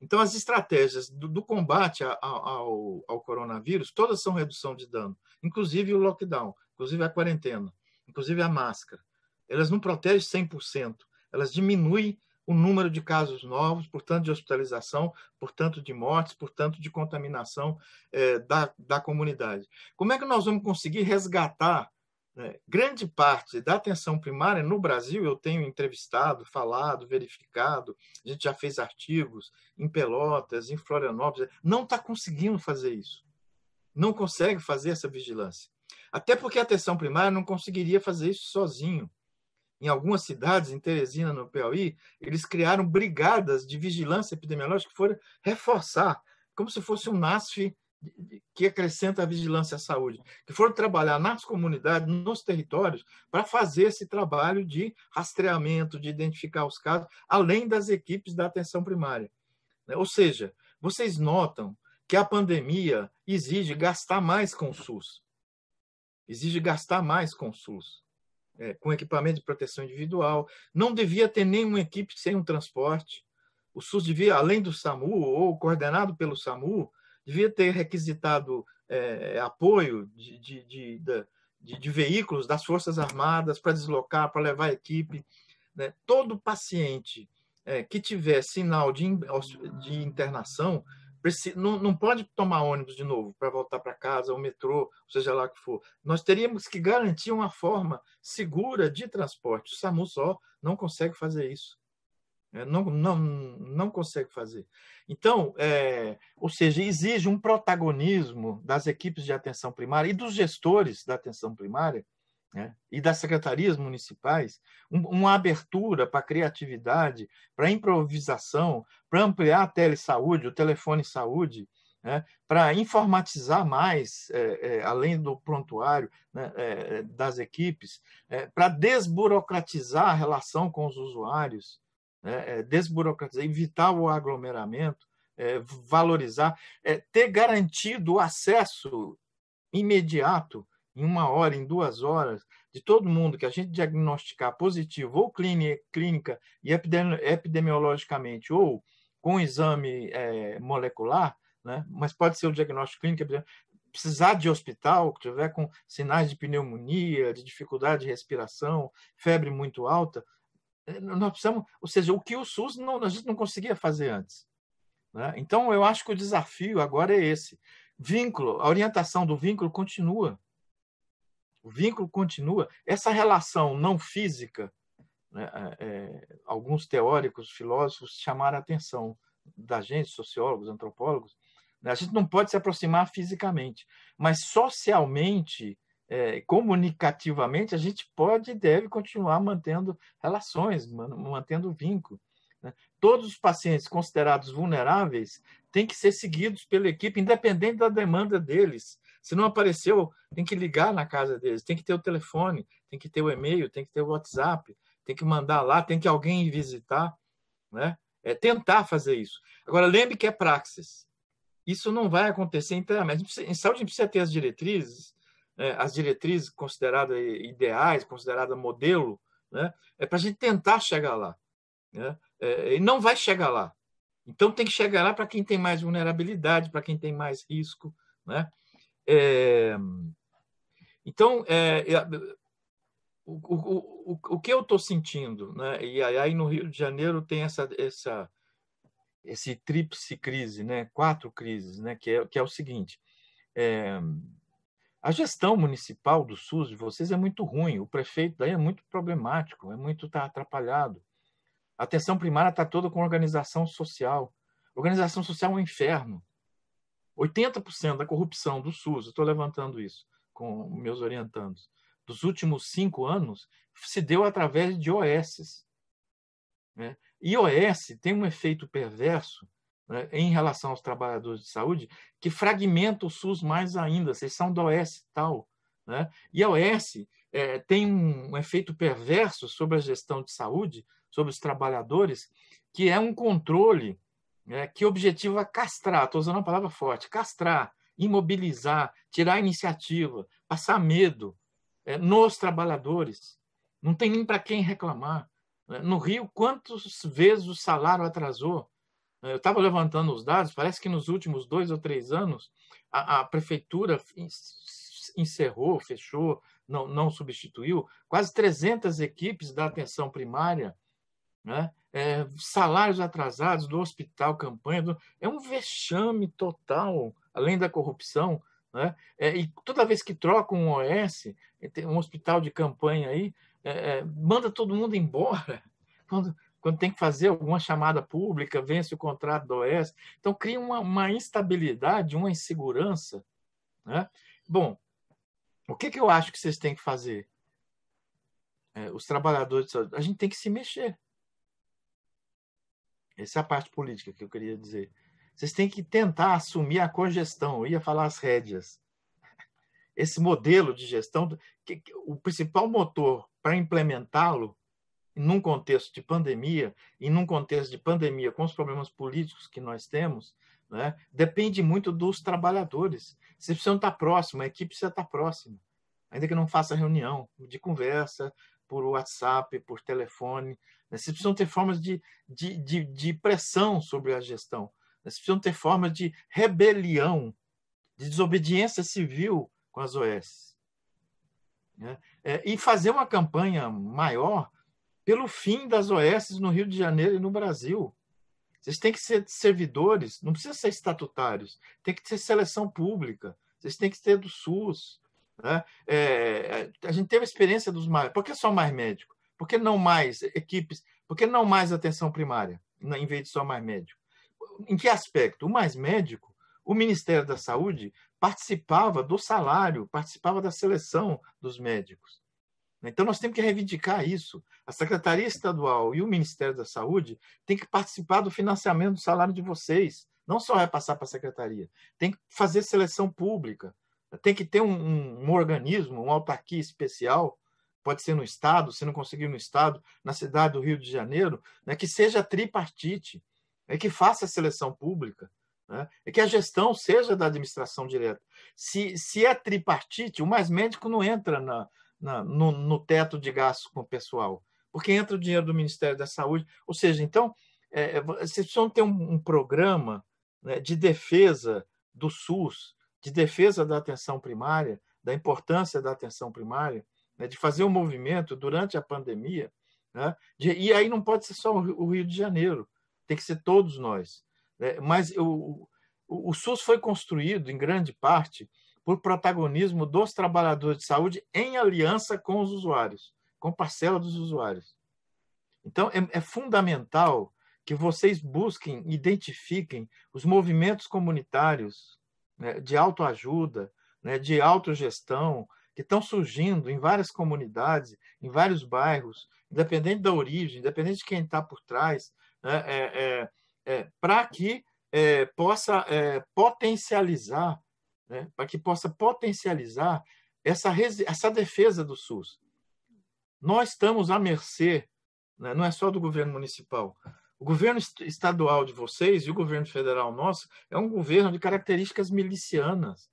Então, as estratégias do, do combate ao, ao, coronavírus, todas são redução de dano, inclusive o lockdown, inclusive a quarentena, inclusive a máscara. Elas não protegem 100%, elas diminuem o número de casos novos, portanto, de hospitalização, portanto, de mortes, portanto, de contaminação é, da, da comunidade. Como é que nós vamos conseguir resgatar né, grande parte da atenção primária no Brasil? Eu tenho entrevistado, falado, verificado, a gente já fez artigos em Pelotas, em Florianópolis, não está conseguindo fazer isso. Não consegue fazer essa vigilância. Até porque a atenção primária não conseguiria fazer isso sozinho em algumas cidades, em Teresina, no Piauí, eles criaram brigadas de vigilância epidemiológica que foram reforçar, como se fosse um NASF que acrescenta a vigilância à saúde, que foram trabalhar nas comunidades, nos territórios, para fazer esse trabalho de rastreamento, de identificar os casos, além das equipes da atenção primária. Né? Ou seja, vocês notam que a pandemia exige gastar mais com o SUS. Exige gastar mais com o SUS é, com equipamento de proteção individual, não devia ter nenhuma equipe sem um transporte. O SUS devia, além do SAMU, ou coordenado pelo SAMU, devia ter requisitado é, apoio de, de, de, de, de veículos das Forças Armadas para deslocar, para levar a equipe. Né? Todo paciente é, que tiver sinal de, de internação não, não pode tomar ônibus de novo para voltar para casa, ou metrô, seja lá o que for. Nós teríamos que garantir uma forma segura de transporte. O SAMU só não consegue fazer isso. É, não, não, não consegue fazer. Então, é, ou seja, exige um protagonismo das equipes de atenção primária e dos gestores da atenção primária né? e das secretarias municipais um, uma abertura para criatividade, para improvisação, para ampliar a telesaúde, o telefone saúde, né? para informatizar mais, é, é, além do prontuário né? é, é das equipes, é, para desburocratizar a relação com os usuários, né? é, desburocratizar, evitar o aglomeramento, valorizar, ter garantido o acesso imediato em uma hora, em duas horas, de todo mundo que a gente diagnosticar positivo ou clínica e epidemiologicamente ou com exame é, molecular, né? mas pode ser o diagnóstico clínico, precisar de hospital, que tiver com sinais de pneumonia, de dificuldade de respiração, febre muito alta, é, nós precisamos, ou seja, o que o SUS não, a gente não conseguia fazer antes. Né? Então, eu acho que o desafio agora é esse. Vínculo, a orientação do vínculo continua o vínculo continua. Essa relação não física, né, é, é, alguns teóricos, filósofos chamaram a atenção da gente, sociólogos, antropólogos. Né, a gente não pode se aproximar fisicamente, mas socialmente, é, comunicativamente, a gente pode e deve continuar mantendo relações, mantendo vínculo. Né? Todos os pacientes considerados vulneráveis têm que ser seguidos pela equipe, independente da demanda deles se não apareceu, tem que ligar na casa deles, tem que ter o telefone, tem que ter o e-mail, tem que ter o WhatsApp, tem que mandar lá, tem que alguém visitar, né? É tentar fazer isso. Agora, lembre que é praxis. Isso não vai acontecer inteiramente. Em saúde, a gente precisa ter as diretrizes, né? as diretrizes consideradas ideais, consideradas modelo, né? É para a gente tentar chegar lá. Né? É, e não vai chegar lá. Então, tem que chegar lá para quem tem mais vulnerabilidade, para quem tem mais risco, né? É, então, é, é o, o, o, o que eu estou sentindo, né? e aí no Rio de Janeiro tem essa, essa esse tríplice crise, né? quatro crises, né? que, é, que é o seguinte, é, a gestão municipal do SUS de vocês é muito ruim, o prefeito daí é muito problemático, é muito tá atrapalhado. A atenção primária está toda com organização social. Organização social é um inferno. 80% da corrupção do SUS, estou levantando isso com meus orientandos, dos últimos cinco anos, se deu através de OS. Né? IOS tem um efeito perverso né, em relação aos trabalhadores de saúde que fragmenta o SUS mais ainda, vocês são da OS tal. Né? E a OS é, tem um, um efeito perverso sobre a gestão de saúde, sobre os trabalhadores, que é um controle é, que é castrar, estou usando uma palavra forte, castrar, imobilizar, tirar a iniciativa, passar medo é, nos trabalhadores. Não tem nem para quem reclamar. Né. No Rio, quantas vezes o salário atrasou? É, eu estava levantando os dados, parece que nos últimos dois ou três anos a, a prefeitura encerrou, fechou, não, não substituiu quase 300 equipes da atenção primária né? É, salários atrasados do hospital, campanha. Do... É um vexame total, além da corrupção. Né? É, e toda vez que troca um OS, é, um hospital de campanha aí, é, é manda todo mundo embora. Quando, quando tem que fazer alguma chamada pública, vence o contrato do OS. Então, cria uma, uma instabilidade, uma insegurança. Né? Bom, o que, que eu acho que vocês têm que fazer? É, os trabalhadores, a gente tem que se mexer. Essa é a parte política que eu queria dizer. Vocês têm que tentar assumir a congestão, eu ia falar as rédeas. Esse modelo de gestão, que, o principal motor para implementá-lo, num contexto de pandemia, e num contexto de pandemia com os problemas políticos que nós temos, né, depende muito dos trabalhadores. Vocês precisam estar próximo, a equipe precisa estar próxima, ainda que não faça reunião de conversa, por WhatsApp, por telefone. Né? Vocês precisam ter formas de, de, de, de pressão sobre a gestão. Né? Vocês precisam ter formas de rebelião, de desobediência civil com as OS. Né? É, e fazer uma campanha maior pelo fim das OS no Rio de Janeiro e no Brasil. Vocês têm que ser servidores, não precisa ser estatutários, tem que ser seleção pública, vocês têm que ser do SUS, né? É, é, a gente teve a experiência dos mais. Por que só mais médico? Por que não mais equipes? Por que não mais atenção primária, em vez de só mais médico? Em que aspecto? O mais médico, o Ministério da Saúde participava do salário, participava da seleção dos médicos. Né? Então, nós temos que reivindicar isso. A Secretaria Estadual e o Ministério da Saúde têm que participar do financiamento do salário de vocês. Não só repassar para a Secretaria. Tem que fazer seleção pública. Tem que ter um, um, um organismo, uma autarquia especial, pode ser no Estado, se não conseguir no Estado, na cidade do Rio de Janeiro, né, que seja tripartite, né, que faça a seleção pública, né, que a gestão seja da administração direta. Se, se é tripartite, o mais médico não entra na, na no, no, teto de gastos com o pessoal, porque entra o dinheiro do Ministério da Saúde. Ou seja, então, é, é vocês precisam ter um, um programa né, de defesa do SUS, de defesa da atenção primária, da importância da atenção primária, né, de fazer um movimento durante a pandemia. Né, de, e aí não pode ser só o Rio de Janeiro, tem que ser todos nós. Né, mas o, o, o SUS foi construído, em grande parte, por protagonismo dos trabalhadores de saúde em aliança com os usuários, com parcela dos usuários. Então, é, é, fundamental que vocês busquem, identifiquem os movimentos comunitários né, de autoajuda, né, de autogestão, que estão surgindo em várias comunidades, em vários bairros, independente da origem, independente de quem está por trás, né, é, é, é, para que é, possa é, potencializar, né, para que possa potencializar essa, essa defesa do SUS. Nós estamos à mercê, né, não é só do governo municipal, o governo estadual de vocês e o governo federal nosso é um governo de características milicianas.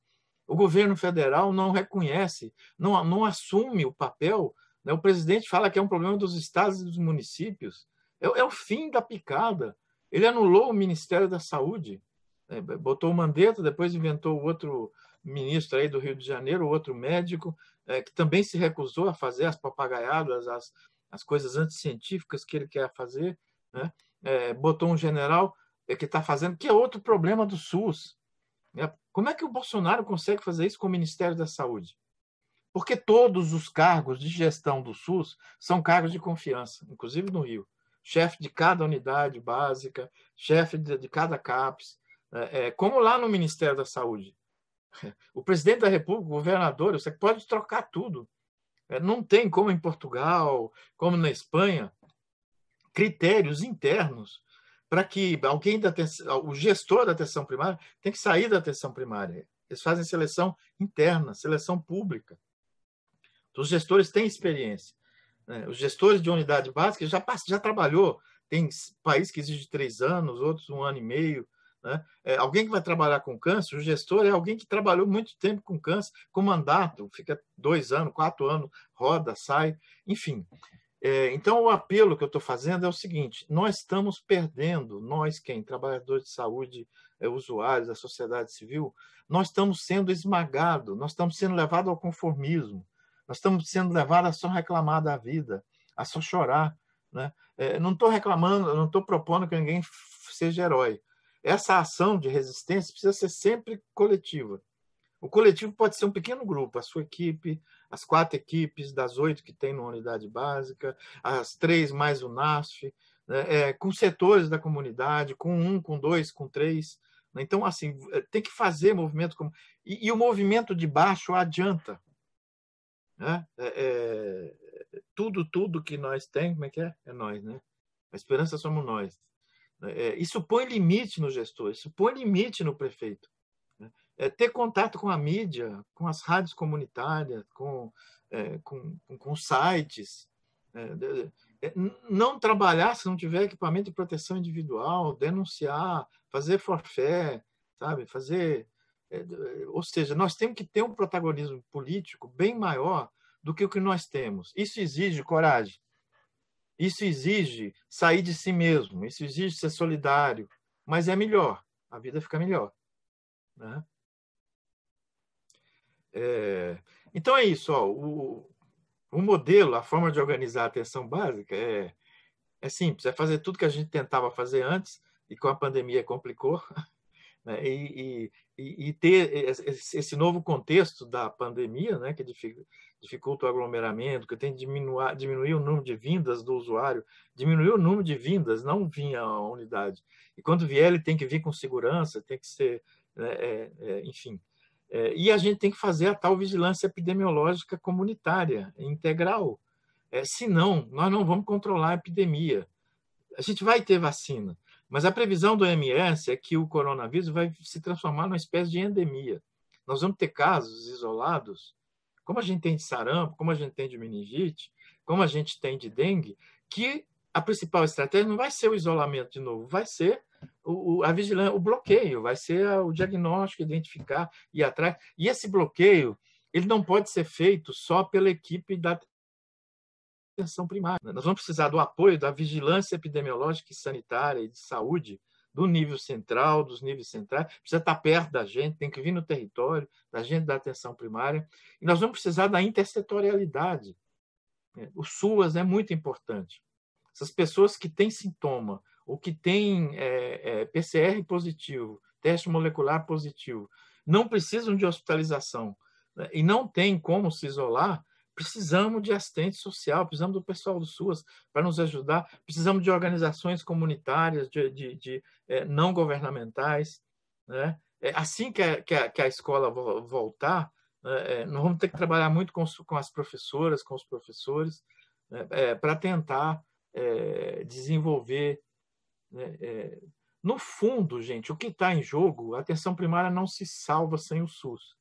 O governo federal não reconhece, não, não assume o papel. Né? O presidente fala que é um problema dos estados e dos municípios. É, é o fim da picada. Ele anulou o Ministério da Saúde, né? botou o Mandetta, depois inventou outro ministro aí do Rio de Janeiro, outro médico, é, que também se recusou a fazer as papagaiadas, as, as coisas anticientíficas que ele quer fazer. Né? é, botou um general é, que está fazendo, que é outro problema do SUS. Né? Como é que o Bolsonaro consegue fazer isso com o Ministério da Saúde? Porque todos os cargos de gestão do SUS são cargos de confiança, inclusive no Rio. Chefe de cada unidade básica, chefe de, de cada CAPES, é, é, como lá no Ministério da Saúde. O presidente da República, o governador, você pode trocar tudo. É, não tem como em Portugal, como na Espanha, critérios internos para que alguém da atenção, o gestor da atenção primária tem que sair da atenção primária. Eles fazem seleção interna, seleção pública. Então, os gestores têm experiência. Né? Os gestores de unidade básica já já trabalhou. Tem país que exige três anos, outros um ano e meio. Né? É, alguém que vai trabalhar com câncer, o gestor é alguém que trabalhou muito tempo com câncer, com mandato, fica dois anos, quatro anos, roda, sai, enfim. É, então, o apelo que eu estou fazendo é o seguinte: nós estamos perdendo, nós, quem? Trabalhadores de saúde, é, usuários, a sociedade civil, nós estamos sendo esmagados, nós estamos sendo levados ao conformismo, nós estamos sendo levados a só reclamar da vida, a só chorar. Né? É, não estou reclamando, não estou propondo que ninguém seja herói. Essa ação de resistência precisa ser sempre coletiva. O coletivo pode ser um pequeno grupo, a sua equipe, as quatro equipes das oito que tem na unidade básica, as três mais o NASF, né, é, com setores da comunidade, com um, com dois, com três. Né? Então, assim, é, tem que fazer movimento. Como... E, e o movimento de baixo adianta. Né? É, é, tudo, tudo que nós tem, como é que é? É nós, né? A esperança somos nós. Né, é, isso põe limite no gestor, isso põe limite no prefeito é, ter contato com a mídia, com as rádios comunitárias, com, é, com, com, sites. É, não trabalhar se não tiver equipamento de proteção individual, denunciar, fazer forfé, sabe? Fazer. ou seja, nós temos que ter um protagonismo político bem maior do que o que nós temos. Isso exige coragem. Isso exige sair de si mesmo, isso exige ser solidário, mas é melhor, a vida fica melhor. Né? É, então é isso. Ó, o, o modelo, a forma de organizar a atenção básica é, é simples: é fazer tudo que a gente tentava fazer antes e com a pandemia complicou, né? e, e, e, ter esse novo contexto da pandemia, né? que dificulta o aglomeramento, que tem que diminuir, diminuir o número de vindas do usuário, diminuir o número de vindas, não vinha a unidade. E quando vier, ele tem que vir com segurança, tem que ser, né? é, é, enfim. É, e a gente tem que fazer a tal vigilância epidemiológica comunitária, integral. É, senão, nós não vamos controlar a epidemia. A gente vai ter vacina, mas a previsão do OMS é que o coronavírus vai se transformar numa espécie de endemia. Nós vamos ter casos isolados, como a gente tem de sarampo, como a gente tem de meningite, como a gente tem de dengue, que a principal estratégia não vai ser o isolamento de novo, vai ser o, a vigilância, o bloqueio, vai ser o diagnóstico, identificar e atrás. E esse bloqueio, ele não pode ser feito só pela equipe da atenção primária. Né? Nós vamos precisar do apoio da vigilância epidemiológica e sanitária e de saúde do nível central, dos níveis centrais, precisa estar perto da gente, tem que vir no território, da gente da atenção primária. E nós vamos precisar da intersetorialidade. Né? O SUAS é muito importante. Essas pessoas que têm sintoma, o que tem é, é, PCR positivo, teste molecular positivo, não precisam de hospitalização né, e não tem como se isolar, precisamos de assistente social, precisamos do pessoal do SUAS para nos ajudar, precisamos de organizações comunitárias, de, de, de é, não governamentais. Né? É, assim que a, que, a, que a escola voltar, né, é, nós vamos ter que trabalhar muito com, com as professoras, com os professores, né, é, para tentar é, desenvolver né, é, no fundo, gente, o que está em jogo, a atenção primária não se salva sem o SUS.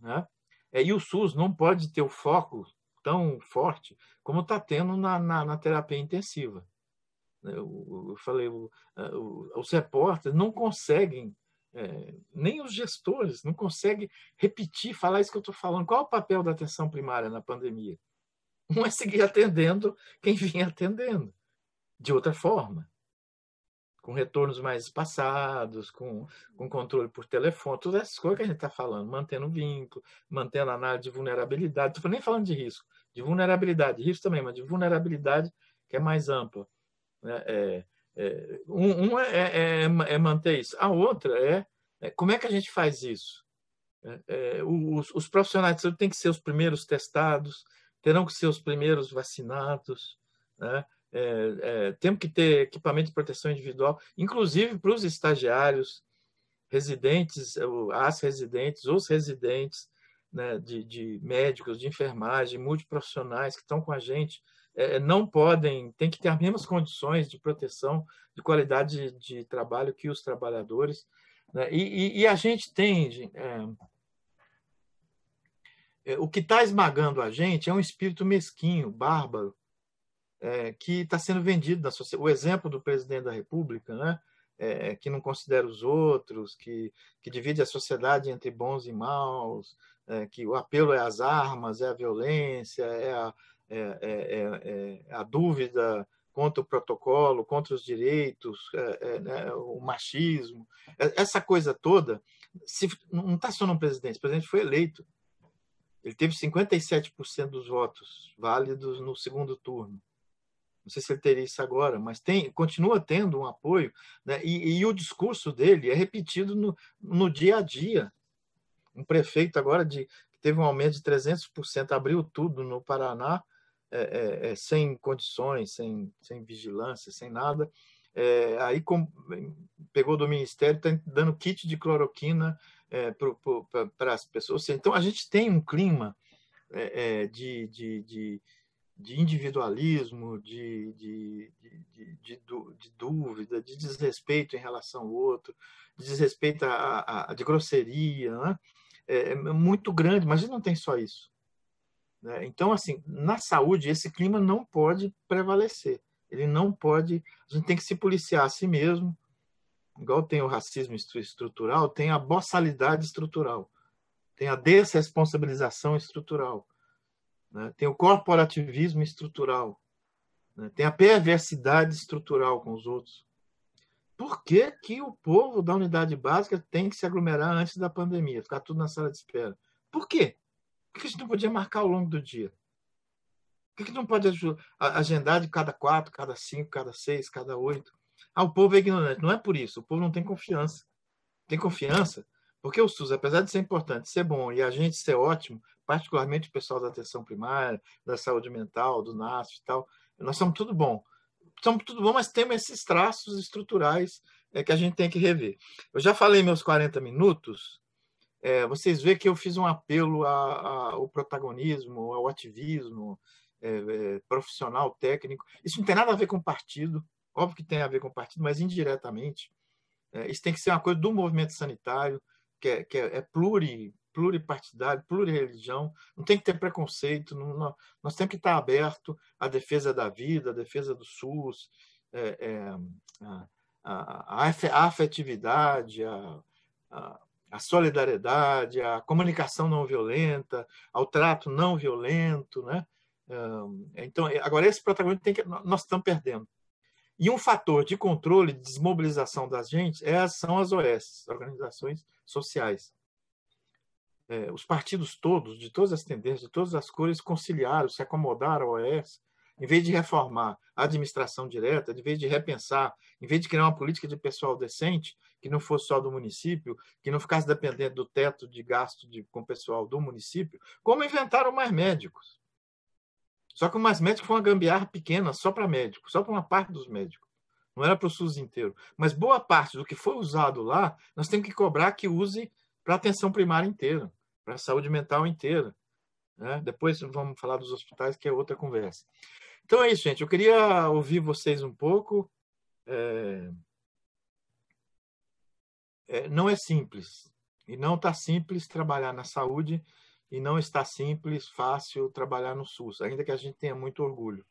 Né? É, e o SUS não pode ter o foco tão forte como está tendo na, na, na, terapia intensiva. Eu, né? eu falei, o, o, os repórteres não conseguem, é, nem os gestores, não conseguem repetir, falar isso que eu estou falando. Qual é o papel da atenção primária na pandemia? não é seguir atendendo quem vinha atendendo, de outra forma com retornos mais espaçados, com, com uhum. controle por telefone, todas essas coisas que a gente está falando, mantendo vínculo, mantendo análise de vulnerabilidade, estou nem falando de risco, de vulnerabilidade, risco também, mas de vulnerabilidade que é mais ampla. Né? É, é, um, um é, é, é, é manter isso, a outra é, é, como é que a gente faz isso? Os, os, profissionais de saúde têm que ser os primeiros testados, terão que ser os primeiros vacinados, né? é, é, temos que ter equipamento de proteção individual, inclusive para os estagiários, residentes, as residentes, os residentes né, de, de, médicos, de enfermagem, multiprofissionais que estão com a gente, é, é, não podem, tem que ter as mesmas condições de proteção, de qualidade de, de trabalho que os trabalhadores. Né? E, e, e, a gente tem. É, é, o que está esmagando a gente é um espírito mesquinho, bárbaro, é, que está sendo vendido na sociedade. O exemplo do presidente da República, né? É, que não considera os outros, que, que divide a sociedade entre bons e maus, é, que o apelo é às armas, é a violência, é a, é, é, é, é, a dúvida contra o protocolo, contra os direitos, né, o machismo, essa coisa toda, se, não está só no presidente, o presidente foi eleito. Ele teve 57% dos votos válidos no segundo turno não sei se ele teria isso agora, mas tem, continua tendo um apoio, né? e, e, o discurso dele é repetido no, no dia a dia. Um prefeito agora de, teve um aumento de 300%, abriu tudo no Paraná, é, é, é, sem condições, sem, sem vigilância, sem nada. É, aí com, pegou do Ministério, está dando kit de cloroquina é, para as pessoas. Então, a gente tem um clima é, de, de, de de individualismo, de, de, de, de, dúvida, de desrespeito em relação ao outro, de desrespeito a, de grosseria, né? é, é muito grande, mas não tem só isso. Né? Então, assim, na saúde, esse clima não pode prevalecer. Ele não pode. A gente tem que se policiar a si mesmo, igual tem o racismo estrutural, tem a boçalidade estrutural, tem a desresponsabilização estrutural né? tem o corporativismo estrutural, né? tem a perversidade estrutural com os outros. Por que, que o povo da unidade básica tem que se aglomerar antes da pandemia, ficar tudo na sala de espera? Por quê? Por que a gente não podia marcar ao longo do dia? Por que, que não pode agendar de cada quatro, cada cinco, cada seis, cada oito? Ah, o povo é ignorante. Não é por isso. O povo não tem confiança. Tem confiança porque o SUS, apesar de ser importante, ser bom e a gente ser ótimo, particularmente o pessoal da atenção primária, da saúde mental, do NASF e tal, nós somos tudo bom. Somos tudo bom, mas temos esses traços estruturais é, que a gente tem que rever. Eu já falei meus 40 minutos, é, vocês veem que eu fiz um apelo a, a, ao protagonismo, ao ativismo é, profissional, técnico. Isso não tem nada a ver com partido, óbvio que tem a ver com partido, mas indiretamente. isso tem que ser uma coisa do movimento sanitário, que é, que é, é pluri, pluripartidário, plurirreligião, não tem que ter preconceito, não, não, nós temos que estar aberto à defesa da vida, à defesa do SUS, é, à é, afetividade, à solidariedade, à comunicação não violenta, ao trato não violento, né? Então, é, agora esse protagonismo tem que nós estamos perdendo. E um fator de controle, de desmobilização das gentes, é, são as OS, organizações sociais. É, os partidos todos, de todas as tendências, de todas as cores, conciliaram, se acomodaram à OS, em vez de reformar a administração direta, em vez de repensar, em vez de criar uma política de pessoal decente, que não fosse só do município, que não ficasse dependente do teto de gasto de, com o pessoal do município, como inventaram mais médicos. Só que o Mais Médico foi uma gambiarra pequena só para médico, só para uma parte dos médicos. Não era para o SUS inteiro. Mas boa parte do que foi usado lá, nós temos que cobrar que use para a atenção primária inteira, para a saúde mental inteira. Né? Depois vamos falar dos hospitais, que é outra conversa. Então é isso, gente. Eu queria ouvir vocês um pouco. É... É, não é simples. E não está simples trabalhar na saúde e não está simples, fácil trabalhar no SUS, ainda que a gente tenha muito orgulho.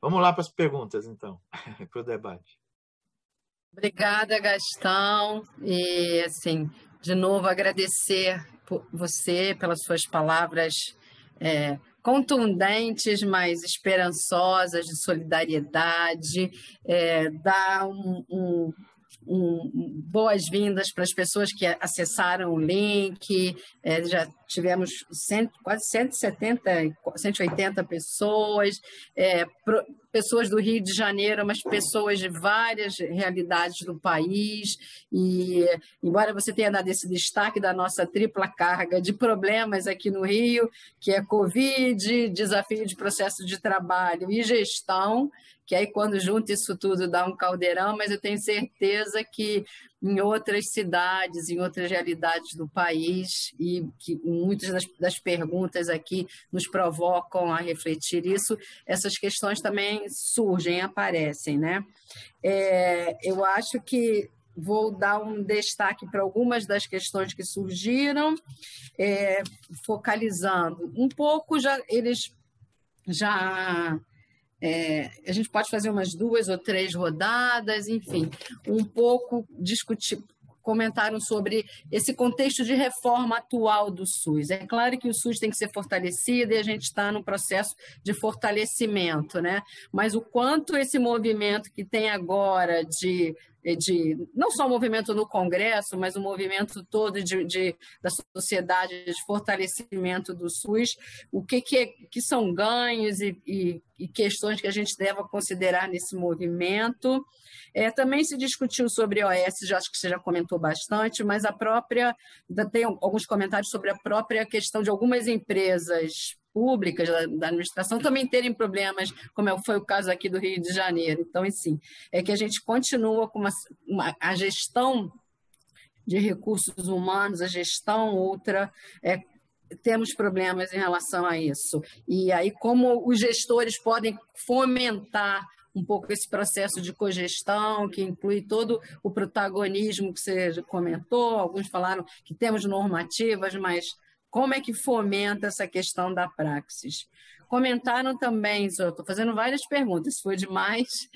Vamos lá para as perguntas, então, para o debate. Obrigada, Gastão. E, assim, de novo, agradecer você pelas suas palavras é, contundentes, mas esperançosas, de solidariedade, é, dar um, um, um boas-vindas para as pessoas que acessaram o link, é, já tivemos cento, quase 170, 180 pessoas, é, pro, pessoas do Rio de Janeiro, mas pessoas de várias realidades do país. E, embora você tenha dado esse destaque da nossa tripla carga de problemas aqui no Rio, que é Covid, desafio de processo de trabalho e gestão, que aí quando junta isso tudo dá um caldeirão, mas eu tenho certeza que em outras cidades, em outras realidades do país, e que muitas das, das, perguntas aqui nos provocam a refletir isso, essas questões também surgem, aparecem, né? É, eu acho que vou dar um destaque para algumas das questões que surgiram, é, focalizando um pouco já eles já é, a gente pode fazer umas duas ou três rodadas, enfim, um pouco discutir, comentaram sobre esse contexto de reforma atual do SUS. É claro que o SUS tem que ser fortalecido e a gente está no processo de fortalecimento, né? Mas o quanto esse movimento que tem agora de eh, de não só o movimento no Congresso, mas o movimento todo de, de da sociedade de fortalecimento do SUS, o que, que, é, que são ganhos e, e, e, questões que a gente deve considerar nesse movimento. É, também se discutiu sobre OS, já acho que você já comentou bastante, mas a própria, tem alguns comentários sobre a própria questão de algumas empresas públicas, da, da, administração, também terem problemas, como é foi o caso aqui do Rio de Janeiro. Então, assim, é que a gente continua com uma, uma a gestão de recursos humanos, a gestão outra, é, temos problemas em relação a isso. E aí, como os gestores podem fomentar um pouco esse processo de cogestão, que inclui todo o protagonismo que você comentou. Alguns falaram que temos normativas, mas como é que fomenta essa questão da praxis? Comentaram também, estou fazendo várias perguntas, foi demais.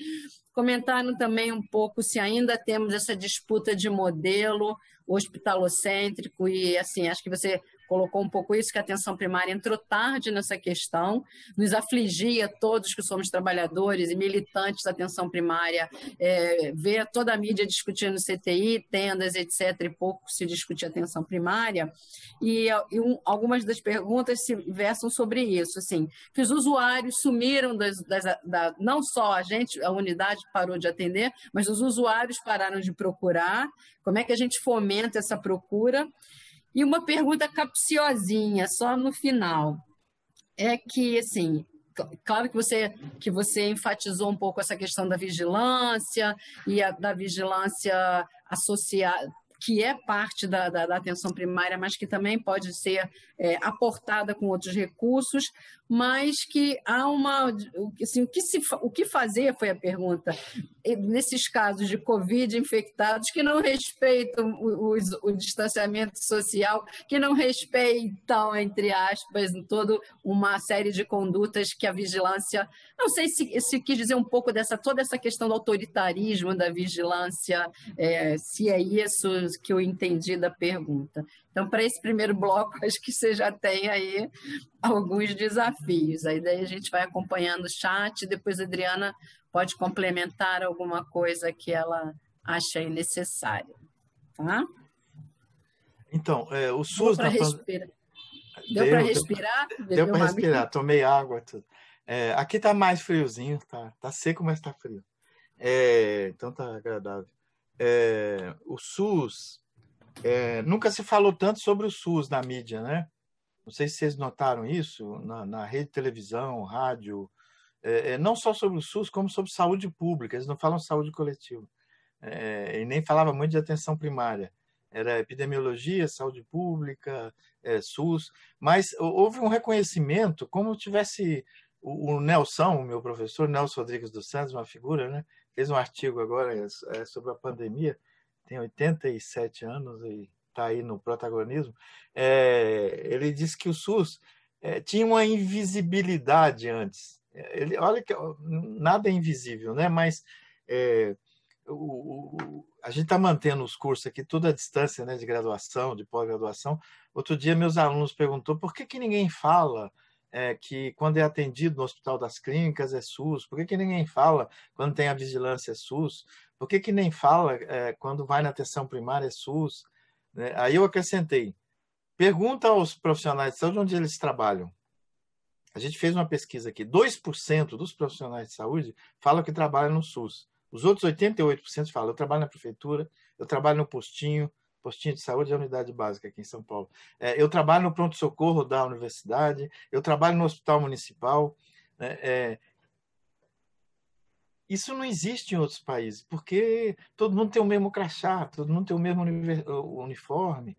Comentaram também um pouco se ainda temos essa disputa de modelo hospitalocêntrico e assim, acho que você colocou um pouco isso, que a atenção primária entrou tarde nessa questão, nos afligia todos que somos trabalhadores e militantes da atenção primária, é, ver toda a mídia discutindo CTI, tendas, etc., e pouco se discute atenção primária, e, e um, algumas das perguntas se versam sobre isso, assim, que os usuários sumiram das, das da, não só a gente, a unidade parou de atender, mas os usuários pararam de procurar, como é que a gente fomenta essa procura, e uma pergunta capciosinha, só no final. É que, assim, claro que você, que você enfatizou um pouco essa questão da vigilância e a, da vigilância associada, que é parte da, da, da, atenção primária, mas que também pode ser é, aportada com outros recursos mas que há uma. Assim, o, que se, o que fazer foi a pergunta, nesses casos de Covid infectados que não respeitam o, o, o distanciamento social, que não respeitam, entre aspas, toda uma série de condutas que a vigilância. Não sei se, se quis dizer um pouco dessa toda essa questão do autoritarismo da vigilância, é, se é isso que eu entendi da pergunta. Então, para esse primeiro bloco, acho que você já tem aí alguns desafios. Aí daí a gente vai acompanhando o chat, depois a Adriana pode complementar alguma coisa que ela acha necessária, tá? Então, é, o SUS... Deu para tá respirar? Deu, deu para respirar? Deu para respirar, tomei água, tudo. É, aqui está mais friozinho, tá, tá seco, mas está frio. É, então está agradável. É, o SUS é, nunca se falou tanto sobre o SUS na mídia, né? Não sei se vocês notaram isso na, na rede televisão, rádio, é, é, não só sobre o SUS, como sobre saúde pública. Eles não falam saúde coletiva. É, e nem falava muito de atenção primária. Era epidemiologia, saúde pública, é, SUS. Mas houve um reconhecimento, como tivesse o, o Nelson, o meu professor, Nelson Rodrigues dos Santos, uma figura, né? fez um artigo agora é, sobre a pandemia, tem 87 anos e está aí no protagonismo, é, ele disse que o SUS é, tinha uma invisibilidade antes. É, ele, olha que nada é invisível, né? Mas é, o, o, a gente está mantendo os cursos aqui tudo à distância, né? De graduação, de pós-graduação. Outro dia meus alunos perguntou por que, que ninguém fala é, que quando é atendido no Hospital das Clínicas é SUS, por que, que ninguém fala quando tem a vigilância é SUS? Por que, que nem fala é, quando vai na atenção primária, SUS? Né? Aí eu acrescentei, pergunta aos profissionais de saúde onde eles trabalham. A gente fez uma pesquisa aqui, 2% dos profissionais de saúde falam que trabalham no SUS. Os outros 88% falam, eu trabalho na prefeitura, eu trabalho no postinho, postinho de saúde é a unidade básica aqui em São Paulo. É, eu trabalho no pronto-socorro da universidade, eu trabalho no hospital municipal. Né? É, é, isso não existe em outros países, porque todo mundo tem o mesmo crachá, todo mundo tem o mesmo uniforme.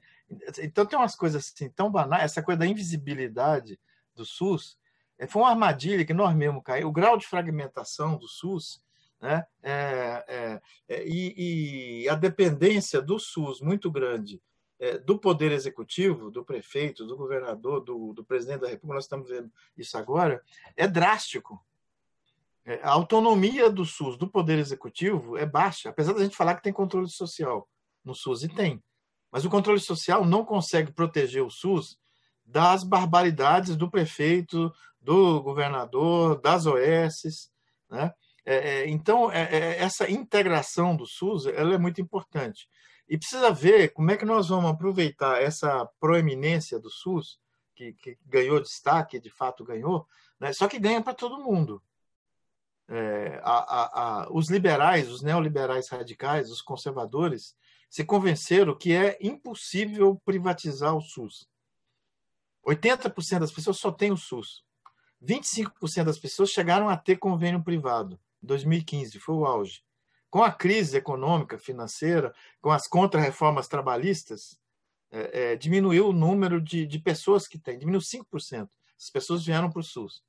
Então tem umas coisas assim tão banais, essa coisa da invisibilidade do SUS, é, foi uma armadilha que nós mesmo caímos. O grau de fragmentação do SUS né? É, é, é, e, e, a dependência do SUS muito grande é, do poder executivo, do prefeito, do governador, do, do, presidente da República, nós estamos vendo isso agora, é drástico. É, a autonomia do SUS, do Poder Executivo, é baixa, apesar da gente falar que tem controle social no SUS, e tem. Mas o controle social não consegue proteger o SUS das barbaridades do prefeito, do governador, das OS. Né? É, é, então, é, é, essa integração do SUS ela é muito importante. E precisa ver como é que nós vamos aproveitar essa proeminência do SUS, que, que ganhou destaque, de fato ganhou, né? só que ganha para todo mundo é, a, a, a, os liberais, os neoliberais radicais, os conservadores, se convenceram que é impossível privatizar o SUS. 80% das pessoas só tem o SUS. 25% das pessoas chegaram a ter convênio privado. 2015 foi o auge. Com a crise econômica, financeira, com as contrarreformas trabalhistas, é, é, diminuiu o número de, de pessoas que têm, diminuiu 5%. As pessoas vieram para o SUS.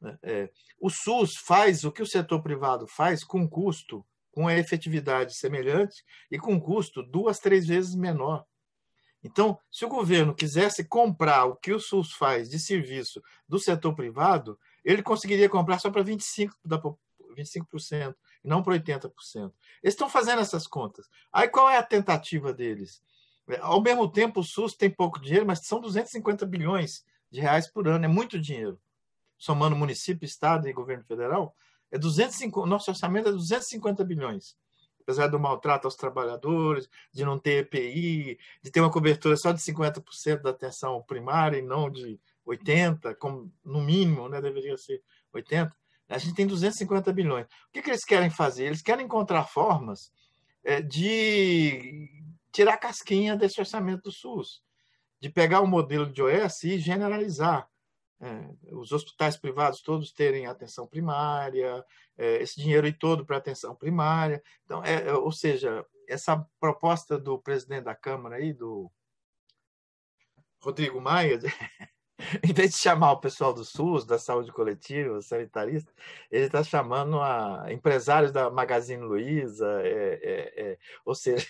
Né, é, o SUS faz o que o setor privado faz com custo, com efetividade semelhante e com custo duas, três vezes menor. Então, se o governo quisesse comprar o que o SUS faz de serviço do setor privado, ele conseguiria comprar só para 25%, da, 25% e não para 80%. Eles estão fazendo essas contas. Aí qual é a tentativa deles? É, ao mesmo tempo, o SUS tem pouco dinheiro, mas são 250 bilhões de reais por ano, é muito dinheiro somando município, estado e governo federal, é 250, nosso orçamento é 250 bilhões. Apesar do maltrato aos trabalhadores, de não ter EPI, de ter uma cobertura só de 50% da atenção primária e não de 80%, como no mínimo, né, deveria ser 80%, a gente tem 250 bilhões. O que, que eles querem fazer? Eles querem encontrar formas é, de tirar casquinha desse orçamento do SUS, de pegar o modelo de OS e generalizar é, os hospitais privados todos terem atenção primária, é, esse dinheiro aí todo para atenção primária. Então, é, é, ou seja, essa proposta do presidente da Câmara aí, do Rodrigo Maia, em vez de chamar o pessoal do SUS, da saúde coletiva, sanitarista, ele está chamando a empresários da Magazine Luiza, é, é, é, ou seja,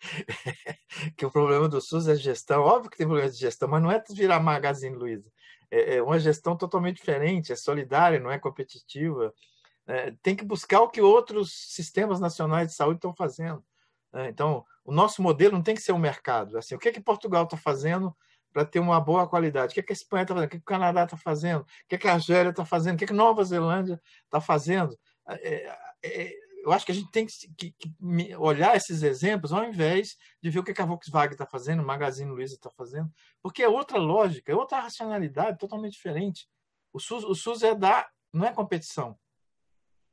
que o problema do SUS é gestão. Óbvio que tem problema de gestão, mas não é virar Magazine Luiza. É, é uma gestão totalmente diferente, é solidária, não é competitiva. É, tem que buscar o que outros sistemas nacionais de saúde estão fazendo. É, então, o nosso modelo não tem que ser o um mercado. Assim, o que é que Portugal está fazendo para ter uma boa qualidade? O que, é que a Espanha está fazendo? O que, é que o Canadá está fazendo? O que, é que a Argélia está fazendo? O que, que Nova Zelândia está fazendo? eu acho que a gente tem que, que, que, olhar esses exemplos ao invés de ver o que a Volkswagen está fazendo, o Magazine Luiza está fazendo, porque é outra lógica, é outra racionalidade totalmente diferente. O SUS, o SUS é da, não é competição,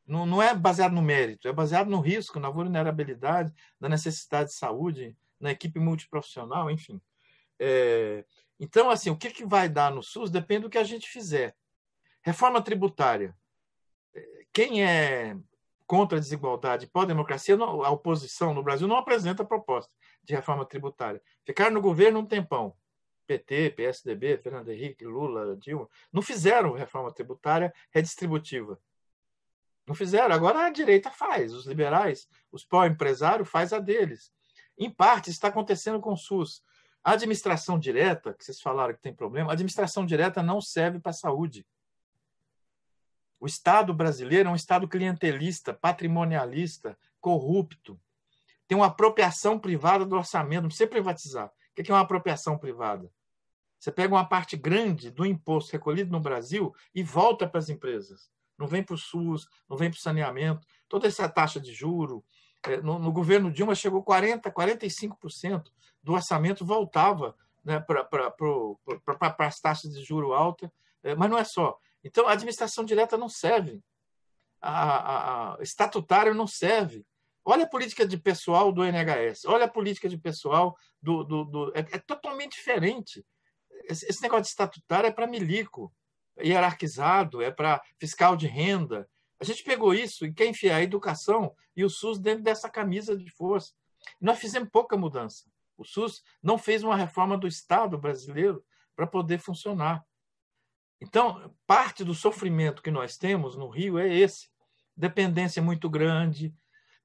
não, não é baseado no mérito, é baseado no risco, na vulnerabilidade, na necessidade de saúde, na equipe multiprofissional, enfim. É, então, assim, o que, que vai dar no SUS depende do que a gente fizer. Reforma tributária. É, quem é contra a desigualdade, pó democracia a oposição no Brasil não apresenta proposta de reforma tributária. Ficaram no governo um tempão. PT, PSDB, Fernando Henrique, Lula, Dilma, não fizeram reforma tributária redistributiva. Não fizeram. Agora a direita faz, os liberais, os pró-empresários faz a deles. Em parte, está acontecendo com o SUS. A administração direta, que vocês falaram que tem problema, a administração direta não serve para a saúde. O Estado brasileiro é um Estado clientelista, patrimonialista, corrupto. Tem uma apropriação privada do orçamento, não precisa privatizar. O é que é uma apropriação privada? Você pega uma parte grande do imposto recolhido no Brasil e volta para as empresas. Não vem para o SUS, não vem para o saneamento. Toda essa taxa de juro. É, no, no governo Dilma chegou 40%, 45% do orçamento voltava né, para as taxas de juro alta. É, mas não é só. Então, a administração direta não serve. A, a, a estatutária não serve. Olha a política de pessoal do NHS, olha a política de pessoal do. do, do é, é, totalmente diferente. Esse, esse negócio de estatutário é para milico, hierarquizado, é para fiscal de renda. A gente pegou isso e quer enfiar a educação e o SUS dentro dessa camisa de força. Nós fizemos pouca mudança. O SUS não fez uma reforma do Estado brasileiro para poder funcionar. Então, parte do sofrimento que nós temos no Rio é esse: dependência muito grande.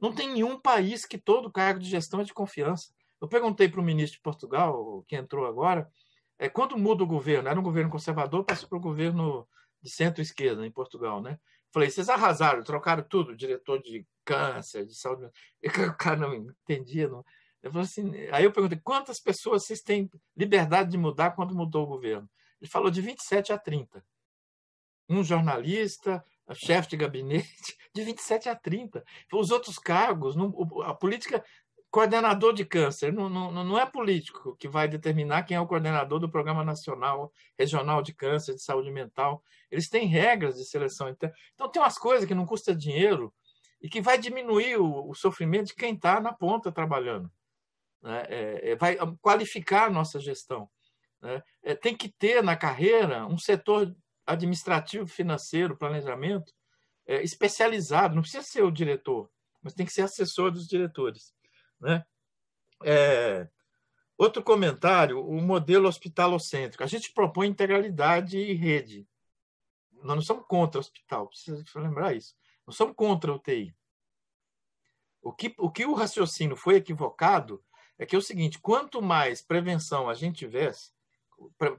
Não tem nenhum país que todo cargo de gestão é de confiança. Eu perguntei para o ministro de Portugal, que entrou agora, é, quando muda o governo, era um governo conservador, passou para o governo de centro-esquerda em Portugal, né? Falei, vocês arrasaram, trocaram tudo, diretor de câncer, de saúde. O cara não entendia. Não. Eu assim, aí eu perguntei, quantas pessoas vocês têm liberdade de mudar quando mudou o governo? Ele falou de 27 a 30. Um jornalista, chefe de gabinete, de 27 a 30. Os outros cargos, a política, coordenador de câncer, não, não, não é político que vai determinar quem é o coordenador do Programa Nacional Regional de Câncer, de Saúde Mental. Eles têm regras de seleção Então, então tem umas coisas que não custa dinheiro e que vai diminuir o, o sofrimento de quem está na ponta trabalhando. Né? É, é, vai qualificar a nossa gestão. Né? É, tem que ter na carreira um setor administrativo, financeiro, planejamento é, especializado. Não precisa ser o diretor, mas tem que ser assessor dos diretores. Né? É, outro comentário: o modelo hospitalocêntrico. A gente propõe integralidade e rede. Nós não somos contra o hospital, precisa lembrar isso. Não somos contra o TI. O que, o que o raciocínio foi equivocado é que é o seguinte: quanto mais prevenção a gente tivesse,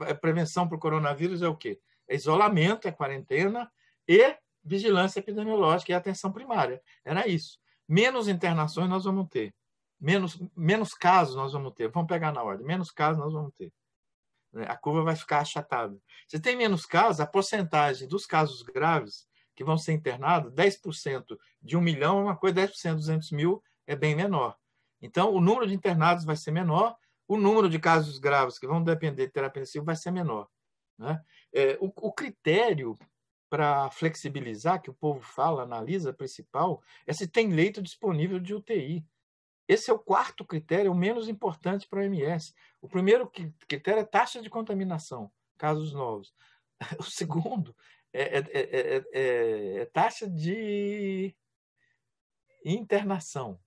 é, prevenção para o coronavírus é o quê? É isolamento, é quarentena e vigilância epidemiológica e atenção primária. Era isso. Menos internações nós vamos ter. Menos, menos casos nós vamos ter. Vamos pegar na ordem. Menos casos nós vamos ter. Né? A curva vai ficar achatada. Se tem menos casos, a porcentagem dos casos graves que vão ser internados, 10% de um milhão é uma coisa, 10% de 200 mil é bem menor. Então, o número de internados vai ser menor o número de casos graves que vão depender de terapia intensiva vai ser menor. Né? É, o, o, critério para flexibilizar, que o povo fala, analisa principal, é se tem leito disponível de UTI. Esse é o quarto critério, é o menos importante para o MS. O primeiro critério é taxa de contaminação, casos novos. O segundo é é, é, é, é taxa de internação,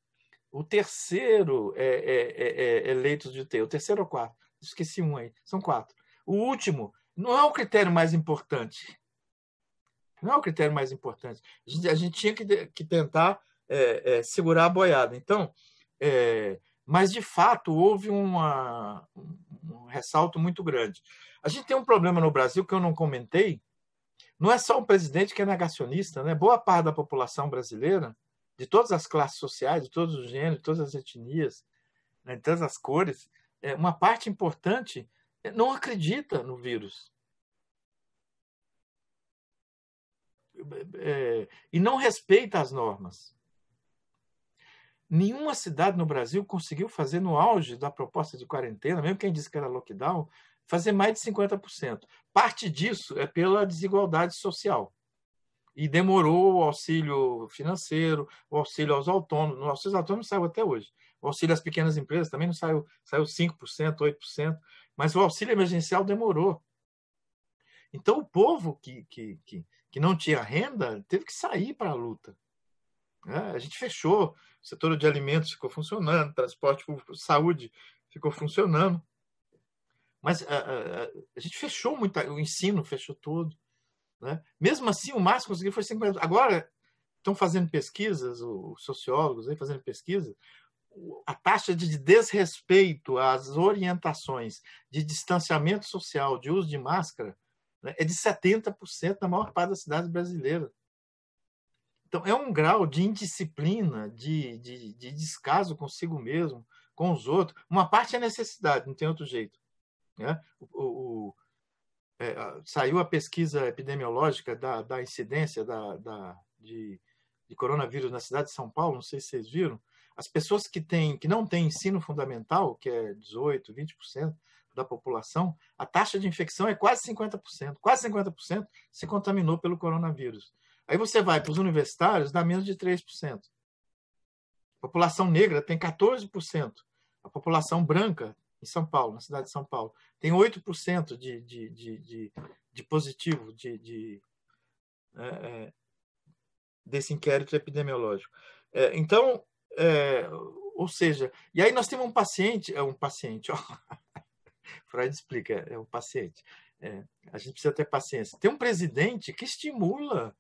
o terceiro é, é, é, é, é de UTI, o terceiro ou quarto, esqueci um aí, são quatro. O último não é o critério mais importante. Não é o critério mais importante. A gente tinha que, que tentar é, é segurar a boiada. Então, mas de fato houve uma, um ressalto muito grande. A gente tem um problema no Brasil que eu não comentei. Não é só o presidente que é negacionista, né? Boa parte da população brasileira de todas as classes sociais, de todos os gêneros, de todas as etnias, né, de todas as cores, é, uma parte importante é não acredita no vírus. É, e não respeita as normas. Nenhuma cidade no Brasil conseguiu fazer, no auge da proposta de quarentena, mesmo quem disse que era lockdown, fazer mais de 50%. Parte disso é pela desigualdade social e demorou o auxílio financeiro, o auxílio aos autônomos. O auxílio aos autônomos saiu até hoje. O auxílio às pequenas empresas também não saiu, saiu 5%, 8%, mas o auxílio emergencial demorou. Então, o povo que, que, que, que não tinha renda teve que sair para a luta. Né? A gente fechou, o setor de alimentos ficou funcionando, transporte público, saúde ficou funcionando. Mas a, a, a gente fechou muito, o ensino fechou todo. Né? Mesmo assim, o máximo conseguiu foi 50. Agora, estão fazendo pesquisas, os sociólogos aí fazendo pesquisas, a taxa de desrespeito às orientações de distanciamento social, de uso de máscara, né, é de 70% na maior parte das cidades brasileiras. Então, é um grau de indisciplina, de, de, de descaso consigo mesmo, com os outros. Uma parte é necessidade, não tem outro jeito. Né? O, o, é, ah, saiu a pesquisa epidemiológica da, da incidência da, da de, de, coronavírus na cidade de São Paulo, não sei se vocês viram, as pessoas que, têm, que não têm ensino fundamental, que é 18%, 20% da população, a taxa de infecção é quase 50%. Quase 50% se contaminou pelo coronavírus. Aí você vai para os universitários, dá menos de 3%. A população negra tem 14%. A população branca em São Paulo, na cidade de São Paulo, tem 8% de, de, de, de, de positivo de, de é, é, desse inquérito epidemiológico. É, então, é, ou seja, e aí nós temos um paciente, é um paciente, ó, Freud explica, é, é um paciente. É, a gente precisa ter paciência. Tem um presidente que estimula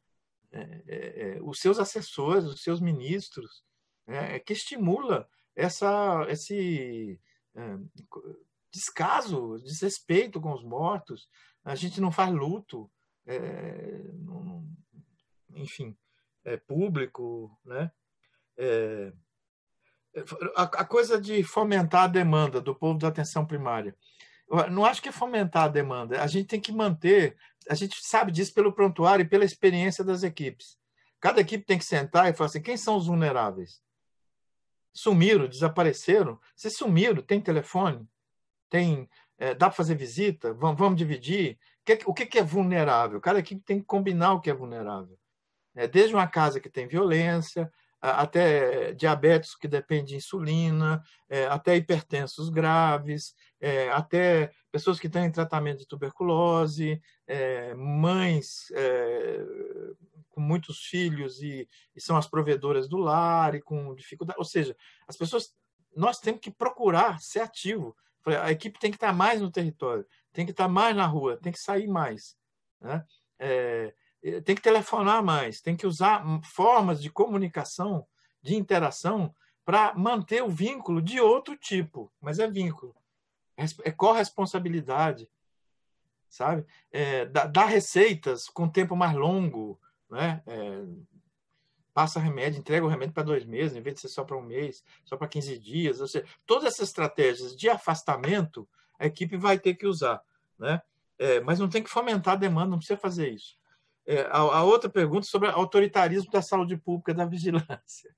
os seus assessores, os seus ministros, né, que estimula essa, esse, é, descaso, desrespeito com os mortos, a gente não faz luto, é, não, enfim, é público, né? É, é a, a, coisa de fomentar a demanda do povo da atenção primária. Eu não acho que é fomentar a demanda, a gente tem que manter, a gente sabe disso pelo prontuário e pela experiência das equipes. Cada equipe tem que sentar e falar assim: quem são os vulneráveis? sumiram, desapareceram. Se sumiram, tem telefone, tem é, dá para fazer visita, vamos, vamos dividir. O que, que é vulnerável? Cada equipe tem que combinar o que é vulnerável. É, desde uma casa que tem violência, até diabetes que depende de insulina, é, até hipertensos graves, é, até pessoas que têm tratamento de tuberculose, é, mães é, com muitos filhos e, e são as provedoras do lar e com dificuldade. Ou seja, as pessoas, nós temos que procurar ser ativo. A equipe tem que estar mais no território, tem que estar mais na rua, tem que sair mais. Né? É, tem que telefonar mais, tem que usar formas de comunicação, de interação, para manter o vínculo de outro tipo, mas é vínculo. É, é corresponsabilidade, sabe? É, receitas com tempo mais longo, né? É, passa remédio, entrega o remédio para dois meses, em vez de ser só para um mês, só para 15 dias. Ou seja, todas essas estratégias de afastamento a equipe vai ter que usar, né? É, mas não tem que fomentar a demanda, não precisa fazer isso. É, a, a, outra pergunta sobre autoritarismo da saúde pública da vigilância.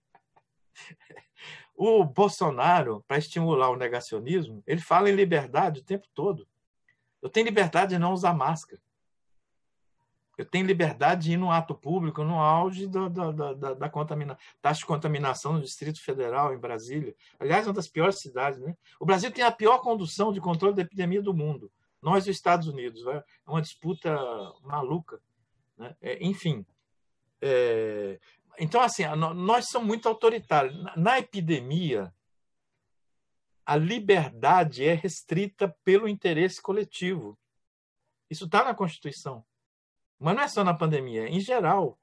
O Bolsonaro, para estimular o negacionismo, ele fala em liberdade o tempo todo. Eu tenho liberdade de não usar máscara. Eu tenho liberdade de ir no ato público, no auge da, da, da, da contamina... taxa de contaminação no Distrito Federal, em Brasília. Aliás, uma das piores cidades. Né? O Brasil tem a pior condução de controle da epidemia do mundo. Nós, os Estados Unidos. Né? É uma disputa maluca. Né? É, enfim. É... Então, assim, nós somos muito autoritários. Na epidemia, a liberdade é restrita pelo interesse coletivo. Isso está na Constituição. Mas não é só na pandemia, em geral.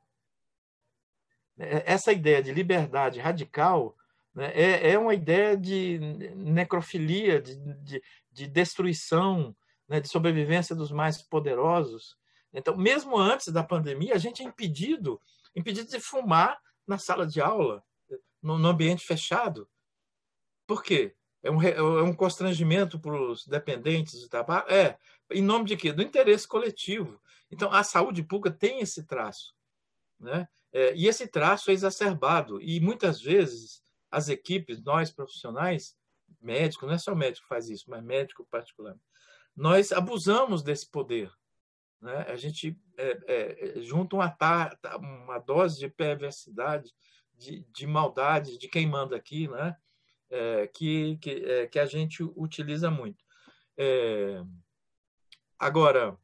É, é, essa ideia de liberdade radical né, é, é, uma ideia de necrofilia, de, de, de destruição, né, de sobrevivência dos mais poderosos. Então, mesmo antes da pandemia, a gente é impedido, impedido de fumar na sala de aula, no, no ambiente fechado. Por quê? É um, é um constrangimento para os dependentes de tabaco? É. Em nome de quê? Do interesse coletivo. Então, a saúde pública tem esse traço. Né? É, e esse traço é exacerbado. E muitas vezes as equipes, nós profissionais, médicos não é só médico que faz isso, mas médico particular nós abusamos desse poder. Né? A gente é, é, é junta uma, uma dose de perversidade, de, de maldade, de quem manda aqui, né? É, que, que, é, que a gente utiliza muito. É, agora,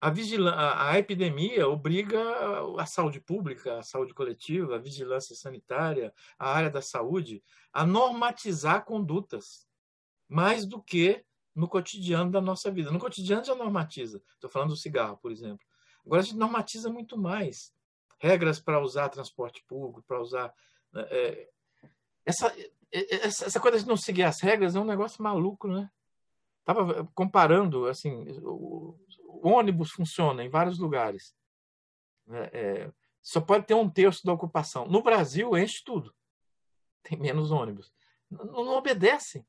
a, a, epidemia obriga a saúde pública, a saúde coletiva, a vigilância sanitária, a área da saúde, a normatizar condutas, mais do que no cotidiano da nossa vida. No cotidiano já normatiza. Estou falando do cigarro, por exemplo. Agora a gente normatiza muito mais. Regras para usar transporte público, para usar. Né, é, é, é, essa, essa coisa de não seguir as regras é um negócio maluco, né? Estava eh, comparando, assim, o, o, ônibus funciona em vários lugares. Né, é, só pode ter um terço da ocupação. No Brasil, enche tudo. Tem menos ônibus. Não, não obedece.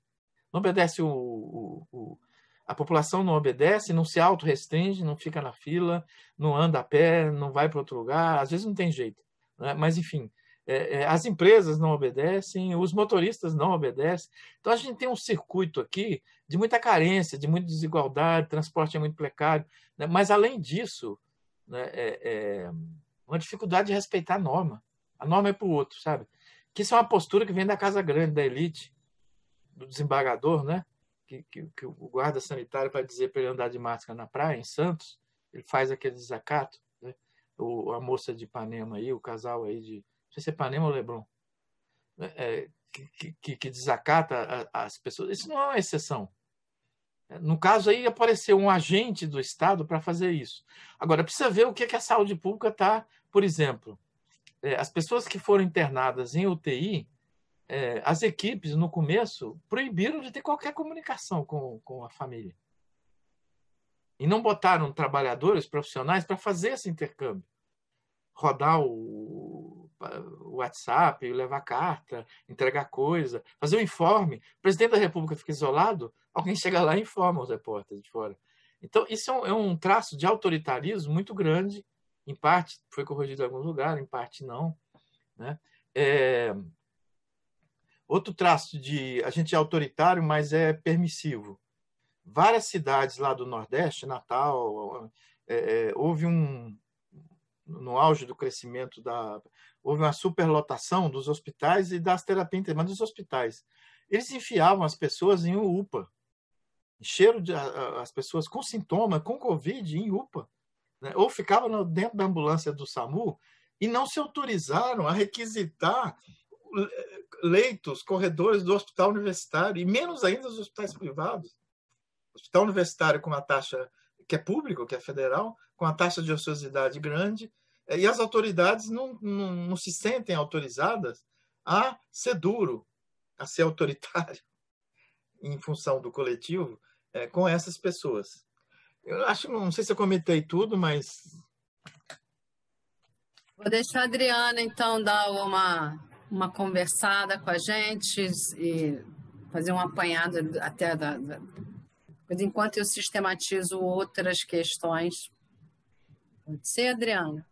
Não obedece o, o, o, A população não obedece, não se auto restringe não fica na fila, não anda a pé, não vai para outro lugar. Às vezes não tem jeito. Né? Mas, enfim, é, é, as empresas não obedecem, os motoristas não obedecem. Então a gente tem um circuito aqui de muita carência, de muita desigualdade, transporte é muito precário. Né? Mas além disso, né, é, é uma dificuldade de respeitar a norma. A norma é para o outro, sabe? Que isso é uma postura que vem da casa grande, da elite, do desembargador, né? Que, que, que o guarda sanitário vai dizer para ele andar de máscara na praia, em Santos, ele faz aquele desacato. Né? O, a moça de Ipanema aí, o casal aí de, sei se é Panema ou Leblon, né, é, que, que, que, desacata as pessoas. Isso não é uma exceção. É, no caso aí apareceu um agente do Estado para fazer isso. Agora precisa ver o que, é que a saúde pública está, por exemplo, é, as pessoas que foram internadas em UTI, é, as equipes no começo proibiram de ter qualquer comunicação com, com a família e não botaram trabalhadores profissionais para fazer esse intercâmbio, rodar o WhatsApp, levar carta, entregar coisa, fazer um informe. O presidente da República fica isolado, alguém chega lá e informa os repórteres de fora. Então, isso é um, é um traço de autoritarismo muito grande. Em parte foi corrigido em algum lugar, em parte não. Né? É... Outro traço de. A gente é autoritário, mas é permissivo. Várias cidades lá do Nordeste, Natal, é, é houve um, no auge do crescimento da houve uma superlotação dos hospitais e das terapias mas dos hospitais eles enfiavam as pessoas em UPA encheram as pessoas com sintoma com covid em UPA né? ou ficavam dentro da ambulância do SAMU e não se autorizaram a requisitar eh, leitos corredores do hospital universitário e menos ainda os hospitais privados o hospital universitário com uma taxa que é público, que é federal, com a taxa de ociosidade grande, eh, e as autoridades não, não, não se sentem autorizadas a ser duro, a ser autoritário em função do coletivo é, com essas pessoas. Eu acho, não sei se eu comentei tudo, mas. Vou deixar a Adriana, então, dar uma, uma conversada com a gente e fazer um apanhado até da, da, mas enquanto eu sistematizo outras questões. Pode ser, Adriana?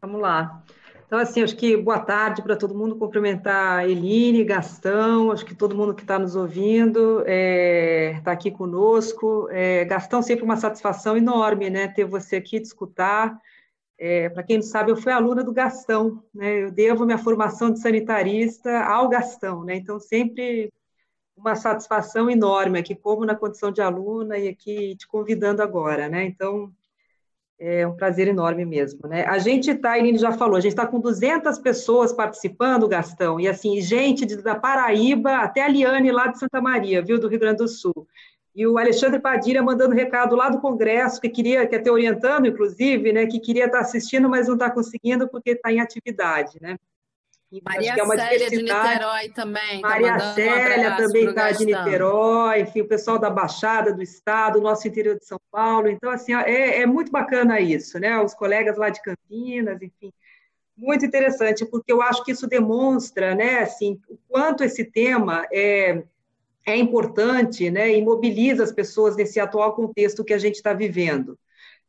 Vamos lá. Então, assim, acho que boa tarde para todo mundo, cumprimentar Eline, Gastão, acho que todo mundo que está nos ouvindo, está é, tá aqui conosco. É, Gastão, sempre uma satisfação enorme, né, ter você aqui, te escutar. É, para quem não sabe, eu fui aluna do Gastão, né, eu devo minha formação de sanitarista ao Gastão, né, então sempre uma satisfação enorme aqui, como na condição de aluna e aqui te convidando agora, né? Então, é um prazer enorme mesmo, né? A gente está, a Eline já falou, a gente está com 200 pessoas participando, Gastão, e assim, gente de, da Paraíba até a Liane lá de Santa Maria, viu, do Rio Grande do Sul. E o Alexandre Padilha mandando recado lá do Congresso, que queria, que até orientando, inclusive, né, que queria estar tá assistindo, mas não está conseguindo porque está em atividade, né? Maria é Célia de Niterói também. Tá Maria tá Célia um também está de Niterói, enfim, o pessoal da Baixada, do Estado, nosso interior de São Paulo. Então, assim, é, é muito bacana isso, né? Os colegas lá de Campinas, enfim. Muito interessante, porque eu acho que isso demonstra, né, assim, o quanto esse tema é, é importante, né, e mobiliza as pessoas nesse atual contexto que a gente está vivendo.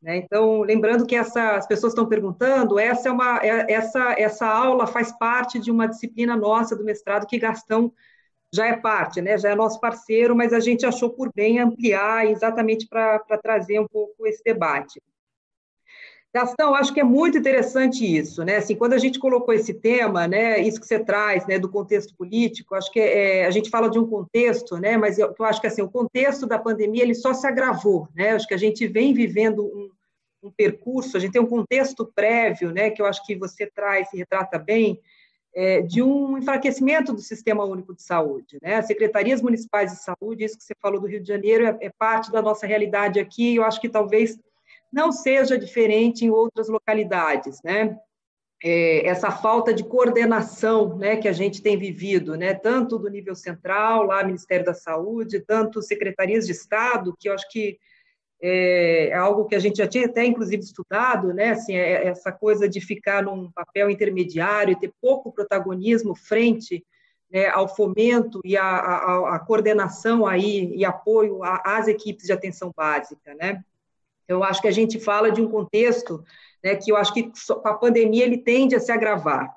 Né? Então, lembrando que essa, as pessoas estão perguntando, essa, é uma, é, essa, essa aula faz parte de uma disciplina nossa do mestrado que Gastão já é parte, né? já é nosso parceiro, mas a gente achou por bem ampliar exatamente para trazer um pouco esse debate. Gastão, acho que é muito interessante isso, né? Assim, quando a gente colocou esse tema, né, isso que você traz, né, do contexto político, acho que é, a gente fala de um contexto, né, mas eu, eu acho que assim, o contexto da pandemia ele só se agravou, né? Acho que a gente vem vivendo um, um percurso, a gente tem um contexto prévio, né, que eu acho que você traz e retrata bem, é, de um enfraquecimento do Sistema Único de Saúde. Né? As secretarias municipais de saúde, isso que você falou do Rio de Janeiro, é, é parte da nossa realidade aqui, eu acho que talvez não seja diferente em outras localidades. Né? É, essa falta de coordenação né, que a gente tem vivido, né, tanto do nível central, lá Ministério da Saúde, tanto secretarias de Estado, que eu acho que é, é algo que a gente já tinha até inclusive estudado, né? Assim, é, é essa coisa de ficar num papel intermediário e ter pouco protagonismo frente né, ao fomento e à coordenação aí e apoio às equipes de atenção básica, né? Então, eu acho que a gente fala de um contexto né, que eu acho que a pandemia ele tende a se agravar.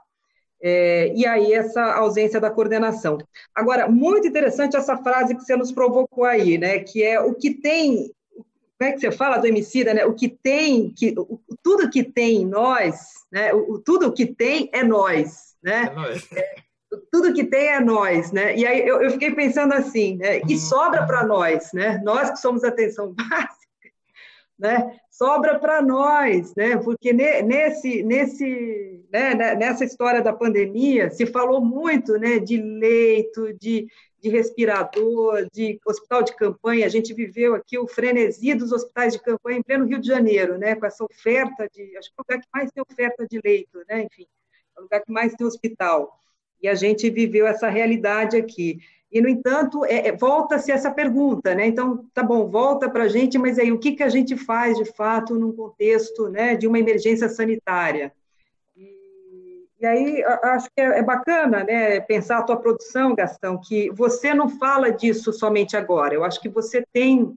É, e aí essa ausência da coordenação. Agora, muito interessante essa frase que você nos provocou aí, né, que é o que tem como é que você fala do homicida, né? O que tem, que, o, tudo que tem em nós, né? O, o, tudo que tem é nós, né? É nós. É, tudo que tem é nós, né? E aí eu, eu fiquei pensando assim, né? E uhum. sobra para nós, né? Nós que somos atenção básica, né? Sobra para nós, né? Porque ne, nesse, nesse, né? nessa história da pandemia se falou muito, né? De leito, de de respirador, de hospital de campanha. A gente viveu aqui o frenesi dos hospitais de campanha em pleno Rio de Janeiro, né? com essa oferta de. Acho que é o lugar que mais tem oferta de leito, né? enfim, é o lugar que mais tem hospital. E a gente viveu essa realidade aqui. E, no entanto, é, é volta-se essa pergunta, né? Então, tá bom, volta para a gente, mas aí o que, que a gente faz de fato num contexto né, de uma emergência sanitária? E aí, acho que é, é bacana né, pensar a tua produção, Gastão, que você não fala disso somente agora. Eu acho que você tem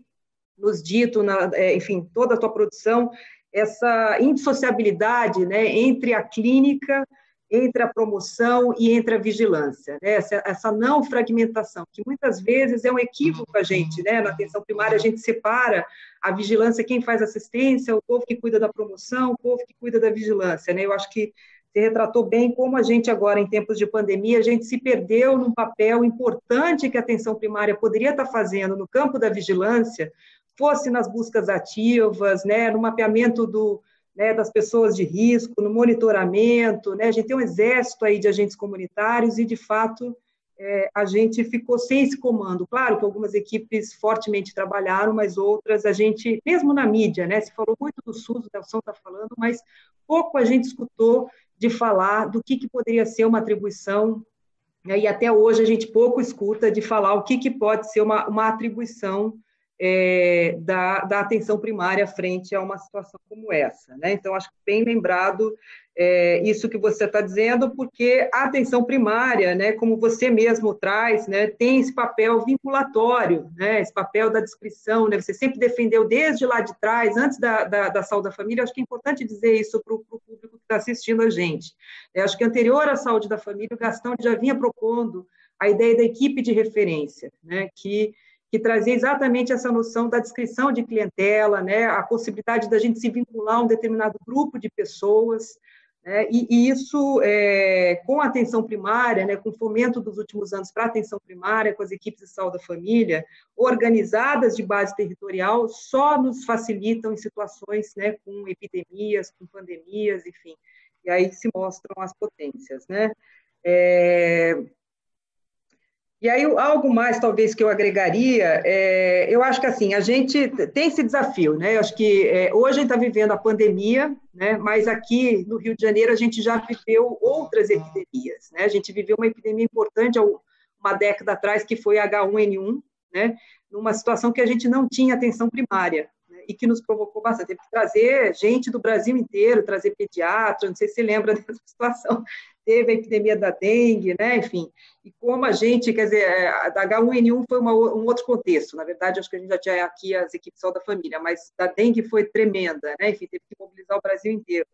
nos dito, na, é, enfim, toda a tua produção, essa indissociabilidade né, entre a clínica, entre a promoção e entre a vigilância. Né? Essa, essa não fragmentação, que muitas vezes é um equívoco a gente. Né? Na atenção primária, a gente separa a vigilância, quem faz assistência, o povo que cuida da promoção, o povo que cuida da vigilância. Né? Eu acho que você retratou bem como a gente agora, em tempos de pandemia, a gente se perdeu num papel importante que a atenção primária poderia estar tá fazendo no campo da vigilância, fosse nas buscas ativas, né, no mapeamento do, né, das pessoas de risco, no monitoramento, né, a gente tem um exército aí de agentes comunitários e, de fato, é, a gente ficou sem esse comando. Claro que algumas equipes fortemente trabalharam, mas outras a gente, mesmo na mídia, né, se falou muito do SUS, o Nelson está falando, mas pouco a gente escutou de falar do que, que poderia ser uma atribuição, né? e até hoje a gente pouco escuta de falar o que, que pode ser uma, uma atribuição é, da, da, atenção primária frente a uma situação como essa. Né? Então, acho bem lembrado é, isso que você está dizendo, porque a atenção primária, né, como você mesmo traz, né, tem esse papel vinculatório, né? esse papel da descrição, né? você sempre defendeu desde lá de trás, antes da, da, da saúde da família, acho que é importante dizer isso para o público que está assistindo a gente. É, acho que anterior à saúde da família, o Gastão já vinha propondo a ideia da equipe de referência, né? que que trazia exatamente essa noção da descrição de clientela, né, a possibilidade da gente se vincular a um determinado grupo de pessoas, né, e, e, isso é, com a atenção primária, né, com o fomento dos últimos anos para a atenção primária, com as equipes de saúde da família, organizadas de base territorial, só nos facilitam em situações né, com epidemias, com pandemias, enfim, e aí se mostram as potências, né. É, e aí, algo mais, talvez, que eu agregaria, é, eu acho que, assim, a gente tem esse desafio, né? Eu acho que é, hoje a gente está vivendo a pandemia, né? Mas aqui no Rio de Janeiro a gente já viveu outras epidemias, né? A gente viveu uma epidemia importante há uma década atrás, que foi H1N1, né? Numa situação que a gente não tinha atenção primária, né? e que nos provocou bastante. Teve que trazer gente do Brasil inteiro, trazer pediatra, não sei se lembra dessa situação teve a epidemia da dengue, né? enfim, e como a gente, quer dizer, é, da H1N1 foi uma, um outro contexto, na verdade, acho que a gente já tinha aqui as equipes só da família, mas da dengue foi tremenda, né? enfim, teve que mobilizar o Brasil inteiro.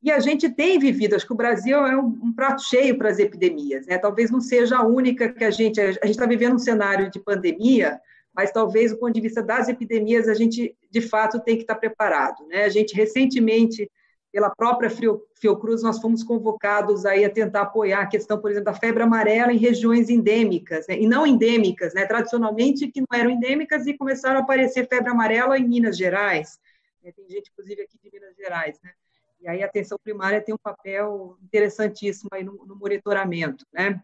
E a gente tem vivido, acho que o Brasil é um, um prato cheio para as epidemias, né? talvez não seja a única que a gente, a gente está vivendo um cenário de pandemia, mas talvez do ponto de vista das epidemias a gente de fato tem que estar tá preparado. Né? A gente recentemente pela própria Fiocruz, nós fomos convocados aí a tentar apoiar a questão, por exemplo, da febre amarela em regiões endêmicas, né? e não endêmicas, né? tradicionalmente que não eram endêmicas e começaram a aparecer febre amarela em Minas Gerais. Né? Tem gente, inclusive, aqui de Minas Gerais. Né? E aí a atenção primária tem um papel interessantíssimo aí no, no monitoramento. Né?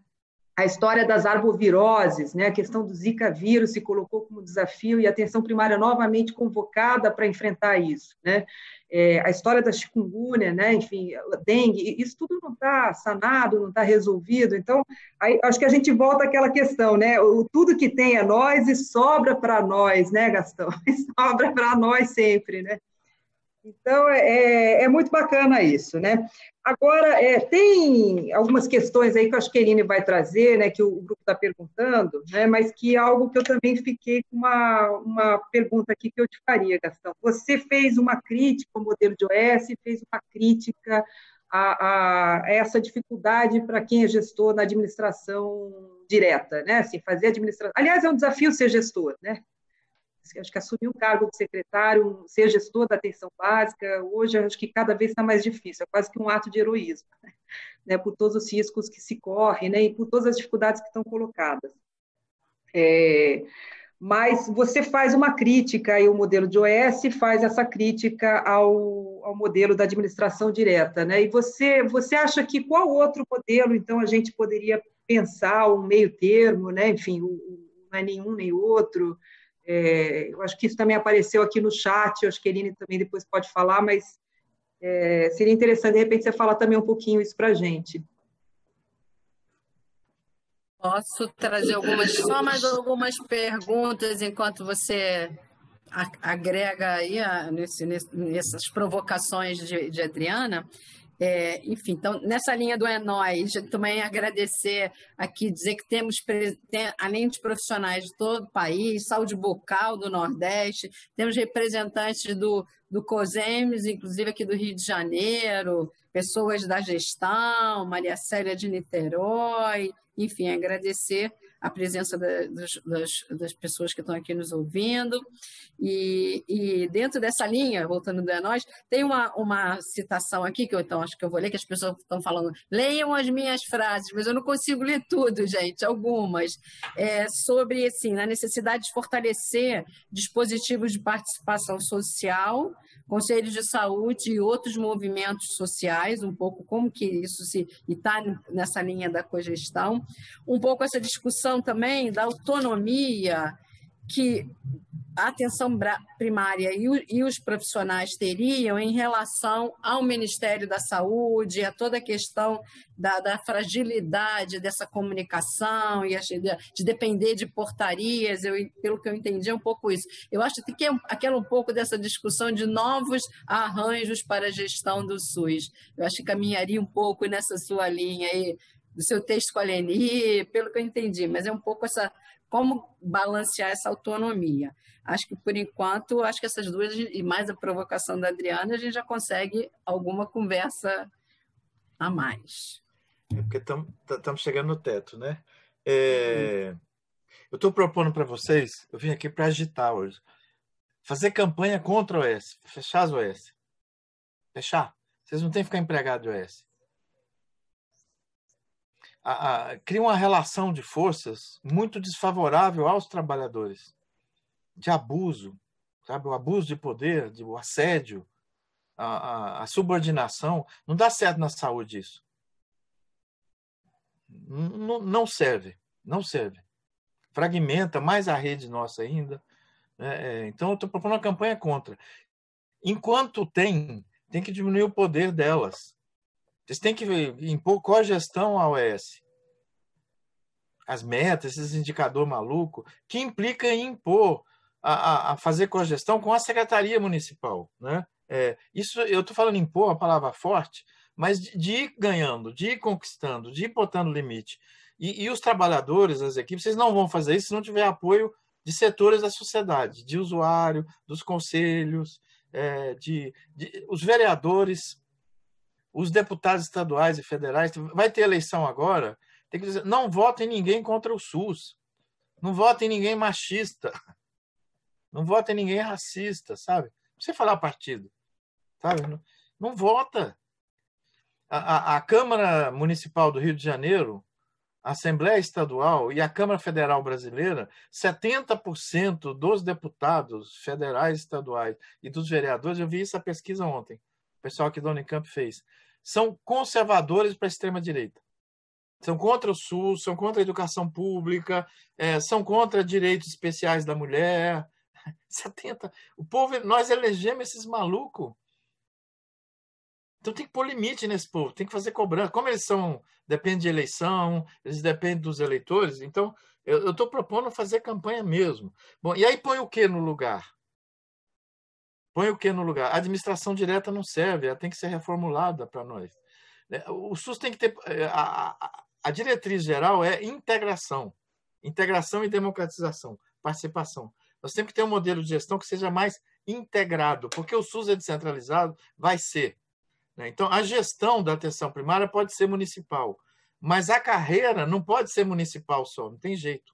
a história das arboviroses, né? a questão do Zika vírus se colocou como desafio e a atenção primária novamente convocada para enfrentar isso. Né? É, a história da chikungunya, né? enfim, dengue, isso tudo não está sanado, não está resolvido. Então, aí, acho que a gente volta àquela questão, né? O, tudo que tem é nós e sobra para nós, né, Gastão? sobra para nós sempre, né? Então, é, é, é muito bacana isso, né? Agora, é, tem algumas questões aí que eu acho que a Eline vai trazer, né, que o, o grupo está perguntando, né, mas que é algo que eu também fiquei com uma, uma pergunta aqui que eu te faria, Gastão. Você fez uma crítica ao modelo de OS, fez uma crítica a, a essa dificuldade para quem é gestor na administração direta, né, assim, fazer administração... Aliás, é um desafio ser gestor, né, acho que assumir um cargo de secretário, ser gestor da atenção básica, hoje acho que cada vez está mais difícil, é quase que um ato de heroísmo, né, né por todos os riscos que se corre, né, e por todas as dificuldades que estão colocadas. É, mas você faz uma crítica ao o modelo de OS faz essa crítica ao, ao modelo da administração direta, né? E você você acha que qual outro modelo então a gente poderia pensar um meio termo, né? Enfim, não é nenhum nem outro. É, eu acho que isso também apareceu aqui no chat, eu acho que a Eline também depois pode falar, mas é, seria interessante, de repente, você falar também um pouquinho isso para a gente. Posso trazer algumas, só mais algumas perguntas enquanto você agrega aí a, nesse, nessas provocações de, de Adriana. É, enfim, então, nessa linha do É Nós, também agradecer aqui, dizer que temos, tem, além de profissionais de todo o país, saúde bucal do Nordeste, temos representantes do, do COSEMES, inclusive aqui do Rio de Janeiro, pessoas da gestão, Maria Célia de Niterói, enfim, agradecer a presença da, dos, das, das, pessoas que estão aqui nos ouvindo. E, e dentro dessa linha, voltando a nós, tem uma, uma citação aqui que eu então acho que eu vou ler, que as pessoas estão falando, leiam as minhas frases, mas eu não consigo ler tudo, gente, algumas. É, sobre assim, a necessidade de fortalecer dispositivos de participação social conselhos de saúde e outros movimentos sociais, um pouco como que isso se está nessa linha da cogestão, um pouco essa discussão também da autonomia que a atenção primária e, e os profissionais teriam em relação ao Ministério da Saúde, a toda a questão da, da fragilidade dessa comunicação e a, de depender de portarias, eu, pelo que eu entendi é um pouco isso. Eu acho que tem aquela um pouco dessa discussão de novos arranjos para a gestão do SUS. Eu acho que caminharia um pouco nessa sua linha aí, do seu texto com a Leni, pelo que eu entendi, mas é um pouco essa como balancear essa autonomia. Acho que por enquanto, acho que essas duas e mais a provocação da Adriana, a gente já consegue alguma conversa a mais. É porque estamos tá, chegando no teto, né? É, uhum. Eu estou propondo para vocês, eu vim aqui para agitar hoje, fazer campanha contra o OS, fechar as OS, fechar. Vocês não têm que ficar empregado o OS a, a, cria uma relação de forças muito desfavorável aos trabalhadores, de abuso, sabe? O abuso de poder, de, o assédio, a, a subordinação. Não dá certo na saúde isso. Não, não serve, não serve. Fragmenta mais a rede nossa ainda. Né? É, então, eu estou propondo uma campanha contra. Enquanto tem, tem que diminuir o poder delas. Vocês têm que impor cogestão à OS. As metas, esses indicador maluco, que implica em impor a, a, a, fazer cogestão com a secretaria municipal, né? É, isso eu estou falando impor, a palavra forte, mas de, de, ir ganhando, de ir conquistando, de ir botando limite. E, e, os trabalhadores, as equipes, vocês não vão fazer isso se não tiver apoio de setores da sociedade, de usuário, dos conselhos, é, de, de, os vereadores os deputados estaduais e federais, vai ter eleição agora, tem que dizer, não votem ninguém contra o SUS, não votem ninguém machista, não votem ninguém racista, sabe? você precisa falar partido, sabe? Não, não vota. A, a, a Câmara Municipal do Rio de Janeiro, a Assembleia Estadual e a Câmara Federal Brasileira, 70% dos deputados federais, estaduais e dos vereadores, eu vi essa pesquisa ontem, o pessoal que Dona Camp fez, são conservadores para a extrema-direita. São contra o SUS, são contra a educação pública, é, são contra direitos especiais da mulher. 70. O povo, nós elegemos esses malucos. Então tem que pôr limite nesse povo, tem que fazer cobrança. Como eles são, depende de eleição, eles dependem dos eleitores, então eu estou propondo fazer campanha mesmo. Bom, e aí põe o que no lugar? Põe o que no lugar? A administração direta não serve, ela tem que ser reformulada para nós. Né? O SUS tem que ter. Eh, a, a, a, diretriz geral é integração. Integração e democratização, participação. Nós temos que ter um modelo de gestão que seja mais integrado, porque o SUS é descentralizado, vai ser. Né? Então, a gestão da atenção primária pode ser municipal, mas a carreira não pode ser municipal só, não tem jeito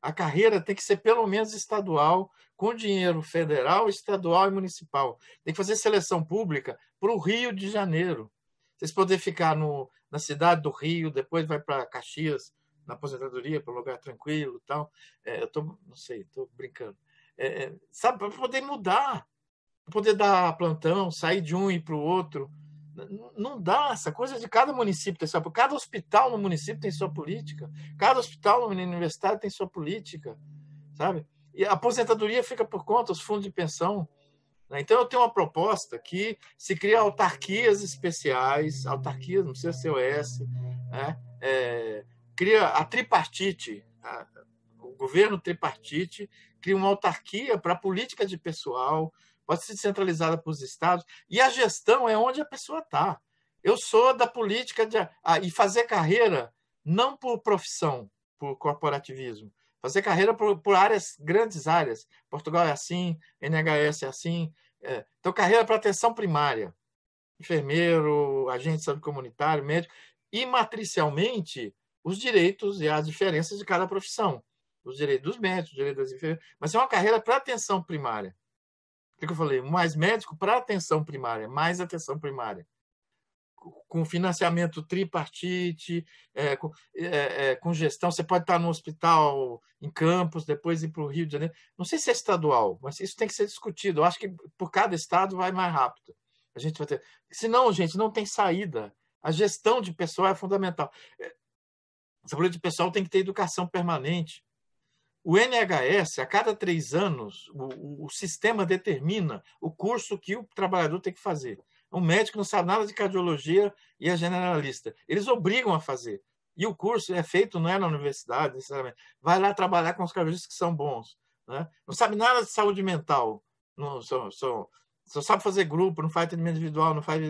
a carreira tem que ser pelo menos estadual, com dinheiro federal, estadual e municipal. Tem que fazer seleção pública para o Rio de Janeiro. Vocês poderem ficar no, na cidade do Rio, depois vai para Caxias, na aposentadoria, para um lugar tranquilo tal. É, eu tô, não sei, estou brincando. É, é sabe, para poder mudar, poder dar plantão, sair de um e para o outro não dá essa coisa de cada município tem sua cada hospital no município tem sua política cada hospital na universidade tem sua política sabe e a aposentadoria fica por conta dos fundos de pensão né? então eu tenho uma proposta que se cria autarquias especiais autarquias não precisa ser OS né? é, cria a tripartite a, o governo tripartite cria uma autarquia para política de pessoal pode ser centralizada para os estados, e a gestão é onde a pessoa está. Eu sou da política de, ah, e fazer carreira não por profissão, por corporativismo, fazer carreira por, por áreas, grandes áreas. Portugal é assim, NHS é assim. É. Então, carreira para atenção primária, enfermeiro, agente de saúde comunitário, médico, e matricialmente os direitos e as diferenças de cada profissão. Os direitos dos médicos, os direitos das enfermeiras, mas é uma carreira para atenção primária que, que eu falei? Mais médico para atenção primária, mais atenção primária. Com financiamento tripartite, é, com, é, é, com, gestão. Você pode estar no hospital em Campos, depois ir para o Rio de Janeiro. Não sei se é estadual, mas isso tem que ser discutido. Eu acho que por cada estado vai mais rápido. A gente vai ter. Senão, gente, não tem saída. A gestão de pessoal é fundamental. É, A saúde de pessoal tem que ter educação permanente. O NHS, a cada três anos, o, o, sistema determina o curso que o trabalhador tem que fazer. Um médico não sabe nada de cardiologia e é generalista. Eles obrigam a fazer. E o curso é feito, não é na universidade, necessariamente. Vai lá trabalhar com os cardiologistas que são bons. Né? Não sabe nada de saúde mental. Não, são, só sabe fazer grupo, não faz atendimento individual, não faz.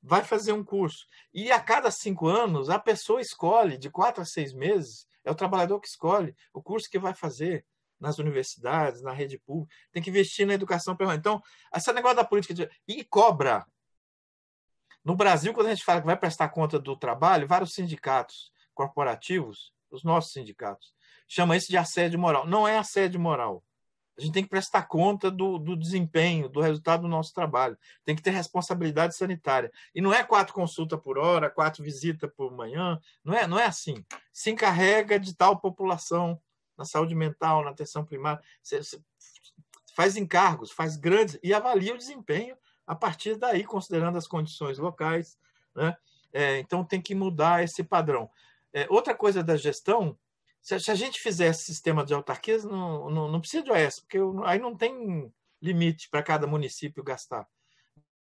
Vai fazer um curso. E a cada cinco anos, a pessoa escolhe, de quatro a seis meses, é o trabalhador que escolhe o curso que vai fazer nas universidades, na rede pública. Tem que investir na educação permanente. Então, esse negócio da política de... e cobra. No Brasil, quando a gente fala que vai prestar conta do trabalho, vários sindicatos corporativos, os nossos sindicatos, chamam isso de assédio moral. Não é assédio moral. A gente tem que prestar conta do, do desempenho, do resultado do nosso trabalho. Tem que ter responsabilidade sanitária. E não é quatro consultas por hora, quatro visitas por manhã. Não é, não é assim. Se encarrega de tal população na saúde mental, na atenção primária. Você, você faz encargos, faz grandes e avalia o desempenho a partir daí, considerando as condições locais. Né? É, então tem que mudar esse padrão. É, outra coisa da gestão se, se a gente fizer esse sistema de autarquias, não, não, não precisa de OS, porque eu, aí não tem limite para cada município gastar.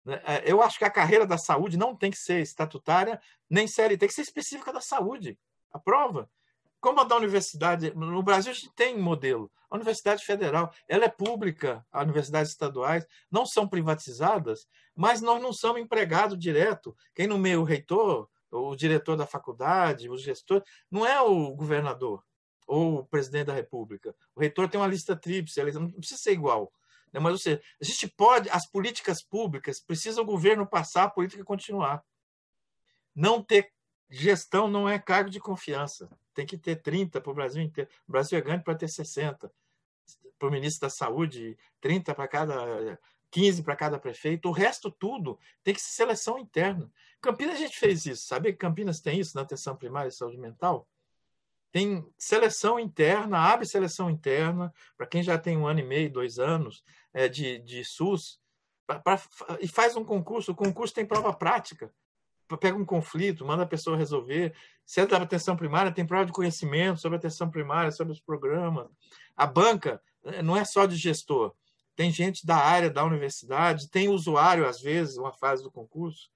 Né? É, eu acho que a carreira da saúde não tem que ser estatutária, nem série, tem que ser específica da saúde. A prova. Como a da universidade, no Brasil a gente tem modelo. A Universidade Federal, ela é pública, as universidades estaduais não são privatizadas, mas nós não somos empregados direto. Quem nomeia o reitor o diretor da faculdade, o gestor, não é o governador ou o presidente da república. O reitor tem uma lista tríplice, não precisa ser igual. Né? Mas, ou seja, a gente pode, as políticas públicas, precisa o governo passar, a política continuar. Não ter gestão não é cargo de confiança. Tem que ter 30 para o Brasil inteiro. O Brasil é grande para ter 60. Para o ministro da Saúde, 30 para cada 15 para cada prefeito, o resto tudo tem que ser seleção interna. Campinas a gente fez isso, sabe? Campinas tem isso na atenção primária e saúde mental. Tem seleção interna, abre seleção interna, para quem já tem um ano e meio, dois anos é, de, de SUS, pra, pra, e faz um concurso. O concurso tem prova prática. Pega um conflito, manda a pessoa resolver. Se é da atenção primária, tem prova de conhecimento sobre atenção primária, sobre os programas. A banca é, não é só de gestor, tem gente da área da universidade, tem usuário, às vezes, uma fase do concurso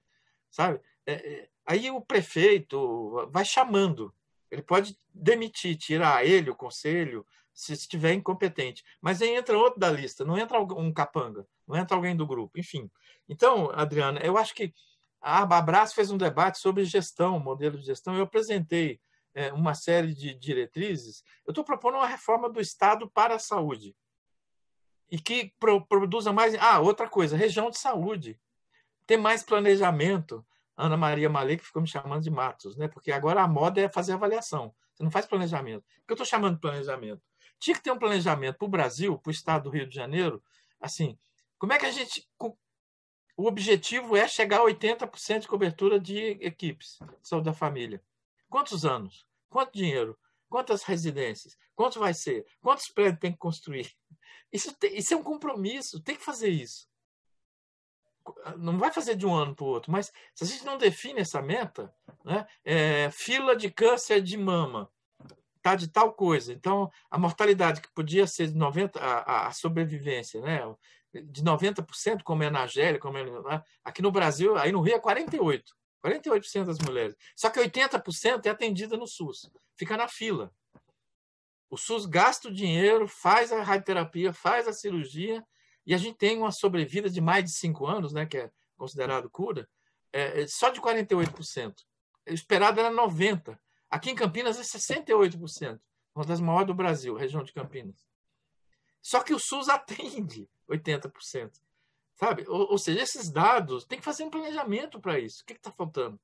sabe? É, é, aí o prefeito vai chamando. Ele pode demitir, tirar ele, o conselho, se estiver incompetente. Mas aí entra outro da lista, não entra um capanga, não entra alguém do grupo, enfim. Então, Adriana, eu acho que a Ababras fez um debate sobre gestão, modelo de gestão. Eu apresentei é, uma série de diretrizes. Eu estou propondo uma reforma do Estado para a saúde e que pro, produza mais. Ah, outra coisa, região de saúde ter mais planejamento. Ana Maria Malek ficou me chamando de Matos, né? Porque agora a moda é fazer avaliação. Você não faz planejamento. O que eu estou chamando de planejamento? Tinha que ter um planejamento para o Brasil, para o estado do Rio de Janeiro. Assim, como é que a gente. O objetivo é chegar a 80% de cobertura de equipes de saúde da família. Quantos anos? Quanto dinheiro? Quantas residências? Quanto vai ser? Quantos prédios tem que construir? Isso, tem, isso é um compromisso, tem que fazer isso não vai fazer de um ano para o outro, mas se a gente não define essa meta, né, é, fila de câncer de mama tá de tal coisa, então a mortalidade que podia ser de 90, a, a sobrevivência, né, de 90%, como é na Argélia, como é né, aqui no Brasil, aí no Rio é 48, 48% das mulheres. Só que 80% é atendida no SUS, fica na fila. O SUS gasta o dinheiro, faz a radioterapia, faz a cirurgia e a gente tem uma sobrevida de mais de cinco anos, né, que é considerado cura, é, é só de 48%. O esperado era 90%. Aqui em Campinas é 68%, uma das maiores do Brasil, região de Campinas. Só que o SUS atende 80%. Sabe? Ou, ou seja, esses dados, tem que fazer um planejamento para isso. O que está faltando?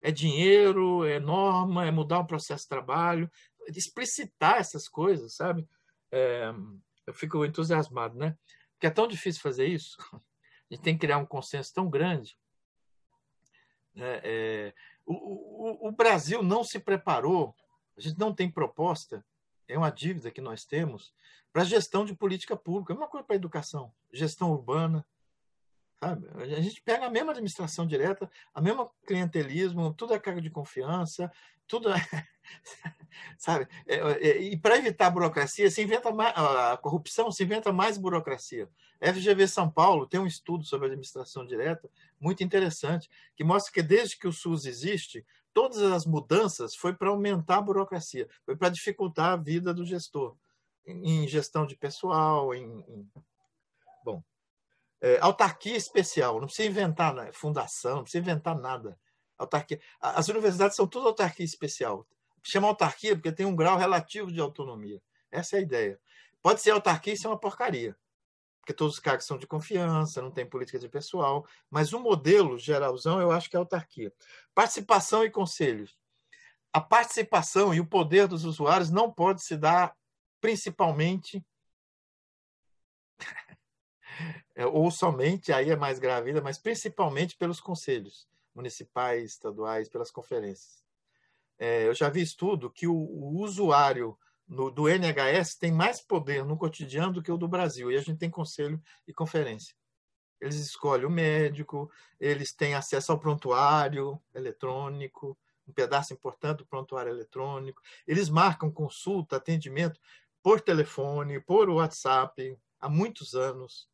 É dinheiro, é norma, é mudar o processo de trabalho, explicitar essas coisas, sabe? É, eu fico entusiasmado, né? Porque é tão difícil fazer isso. A gente tem que criar um consenso tão grande. Né, é, é, o, o, o Brasil não se preparou, a gente não tem proposta, é uma dívida que nós temos para gestão de política pública, é uma coisa para educação, gestão urbana, Sabe? A gente pega a mesma administração direta, a mesma clientelismo, tudo é carga de confiança, tudo é, sabe? É, é, e para evitar a burocracia, se inventa mais, a corrupção, se inventa mais burocracia. FGV São Paulo tem um estudo sobre administração direta muito interessante que mostra que desde que o SUS existe, todas as mudanças foi para aumentar a burocracia, foi para dificultar a vida do gestor em gestão de pessoal, em, em... bom. É, autarquia especial, não precisa inventar né? fundação, não precisa inventar nada. Autarquia. As universidades são tudo autarquia especial. Chama autarquia porque tem um grau relativo de autonomia. Essa é a ideia. Pode ser autarquia e ser é uma porcaria, porque todos os cargos são de confiança, não tem política de pessoal, mas o modelo geralzão eu acho que é autarquia. Participação e conselhos. A participação e o poder dos usuários não pode se dar principalmente É, ou somente, aí é mais grave ainda, mas principalmente pelos conselhos municipais, estaduais, pelas conferências. É, eu já vi estudo que o, o usuário no, do NHS tem mais poder no cotidiano do que o do Brasil, e a gente tem conselho e conferência. Eles escolhem o médico, eles têm acesso ao prontuário eletrônico, um pedaço importante do prontuário eletrônico, eles marcam consulta, atendimento por telefone, por WhatsApp, há muitos anos.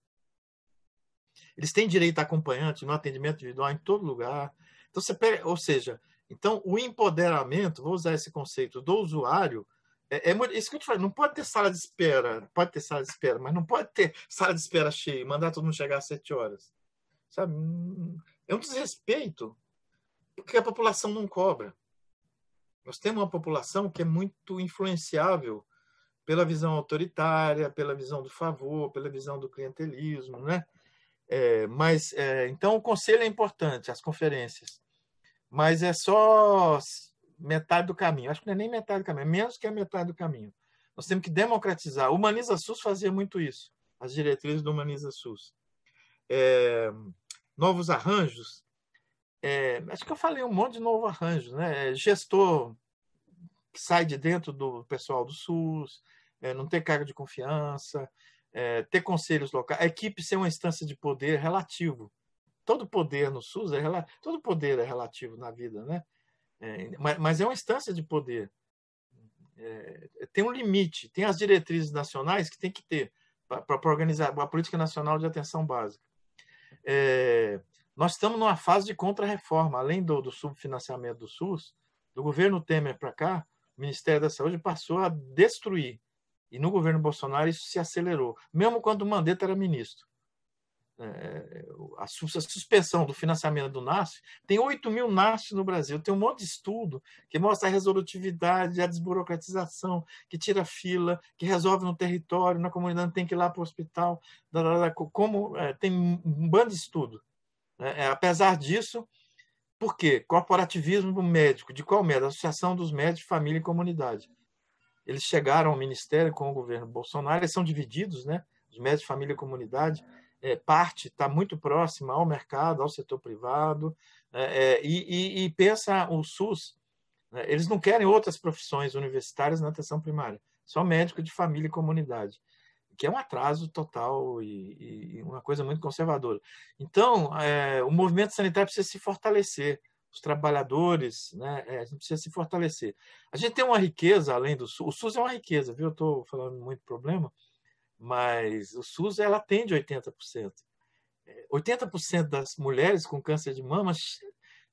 Eles têm direito a acompanhante no atendimento individual em todo lugar. Então você pega, ou seja, então o empoderamento, vou usar esse conceito do usuário, é, é muito, isso que eu te falei, não pode ter sala de espera, pode ter sala de espera, mas não pode ter sala de espera cheia, mandar todo mundo chegar às sete horas. Sabe? Hum, é um desrespeito, porque a população não cobra. Nós temos uma população que é muito influenciável pela visão autoritária, pela visão do favor, pela visão do clientelismo, né? É, mas é, então o conselho é importante, as conferências, mas é só metade do caminho. Acho que não é nem metade do caminho, é menos que a metade do caminho. Nós temos que democratizar. O Humaniza SUS fazia muito isso, as diretrizes do Humaniza SUS. É, novos arranjos. É, acho que eu falei um monte de novo arranjo, né? É, gestor que sai de dentro do pessoal do SUS, é, não ter carga de confiança, é, ter conselhos locais, a equipe ser uma instância de poder relativo. Todo poder no SUS é todo poder é relativo na vida, né? É, mas, mas, é uma instância de poder. É, é, tem um limite, tem as diretrizes nacionais que tem que ter para organizar a política nacional de atenção básica. É, nós estamos numa fase de contrarreforma, além do, do subfinanciamento do SUS, do governo Temer para cá, o Ministério da Saúde passou a destruir e no governo Bolsonaro isso se acelerou, mesmo quando o Mandetta era ministro. É, é, a, suspensão do financiamento do NASF, tem 8 mil NASF no Brasil, tem um monte de estudo que mostra a resolutividade, a desburocratização, que tira fila, que resolve no território, na comunidade, não tem que ir lá para o hospital, como é, tem um bando de estudo. Né? É, apesar disso, por quê? Corporativismo médico, de qual médico? Associação dos médicos, família e comunidade eles chegaram ao ministério com o governo Bolsonaro, eles são divididos, né? Os médicos de família e comunidade, é, parte está muito próxima ao mercado, ao setor privado, né? é, e, e, e, pensa o SUS, né? eles não querem outras profissões universitárias na atenção primária, só médico de família e comunidade, que é um atraso total e, e uma coisa muito conservadora. Então, é, o movimento sanitário precisa se fortalecer, os trabalhadores, né? É, a gente precisa se fortalecer. A gente tem uma riqueza além do SUS. O SUS é uma riqueza, viu? Eu estou falando muito problema, mas o SUS ela atende 80%. 80% é, das mulheres com câncer de mama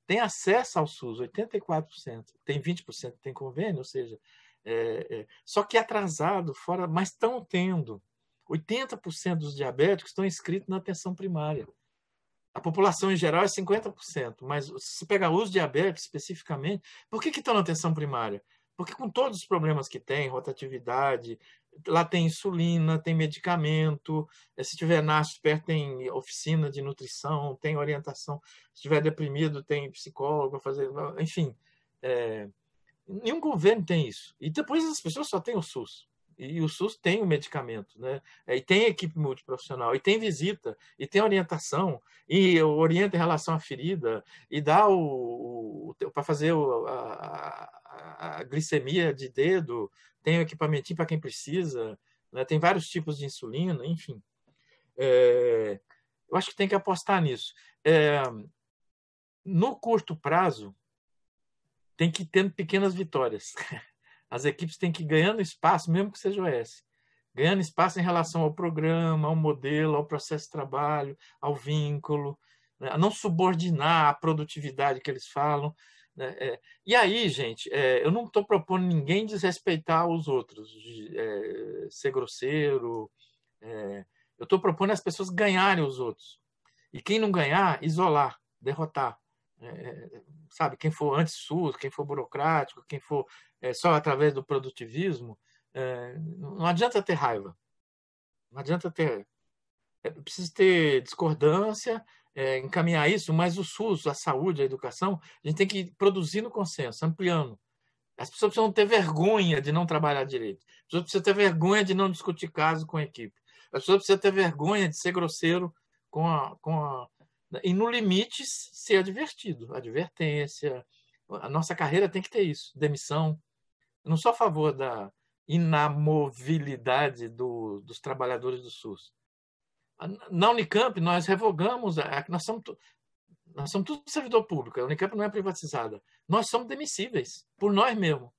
tem acesso ao SUS, 84%. Tem 20% que tem convênio, ou seja, é, é, só que é atrasado, fora, mas estão tendo. 80% dos diabéticos estão inscritos na atenção primária a população em geral é 50%, mas se pegar os diabetes especificamente, por que, que estão na atenção primária? Porque com todos os problemas que tem, rotatividade, lá tem insulina, tem medicamento, eh, se tiver NASP perto tem oficina de nutrição, tem orientação, se tiver deprimido tem psicólogo, fazer, enfim. É, nenhum governo tem isso. E depois as pessoas só têm o SUS. E o SUS tem o medicamento, né? É, e tem equipe multiprofissional, e tem visita, e tem orientação, e orienta em relação à ferida, e dá o. o para fazer o, a, a, glicemia de dedo, tem o equipamento para quem precisa, né? tem vários tipos de insulina, enfim. É, eu acho que tem que apostar nisso. É, no curto prazo, tem que ter pequenas vitórias. As equipes têm que ir ganhando espaço, mesmo que seja o S, ganhando espaço em relação ao programa, ao modelo, ao processo de trabalho, ao vínculo, né? a não subordinar a produtividade que eles falam. Né? É, e aí, gente, é, eu não estou propondo ninguém desrespeitar os outros, de, é, ser grosseiro. É. eu estou propondo as pessoas ganharem os outros. E quem não ganhar, isolar, derrotar sabe, quem for anti-SUS, quem for burocrático, quem for é, só através do produtivismo, é, não adianta ter raiva. Não adianta ter. É, precisa ter discordância, encaminhar isso, mas o SUS, a saúde, a educação, a gente tem que ir produzindo consenso, ampliando. As pessoas precisam ter vergonha de não trabalhar direito. As pessoas precisam ter vergonha de não discutir caso com a equipe. As pessoas precisam ter vergonha de ser grosseiro com a, com a, né? E no limite ser advertido, advertência. A nossa carreira tem que ter isso, demissão. Eu não sou a favor da inamovilidade do, dos trabalhadores do SUS. Na Unicamp, nós revogamos, a, nós somos, nós somos tudo servidor público, a Unicamp não é privatizada. Nós somos demissíveis, por nós mesmos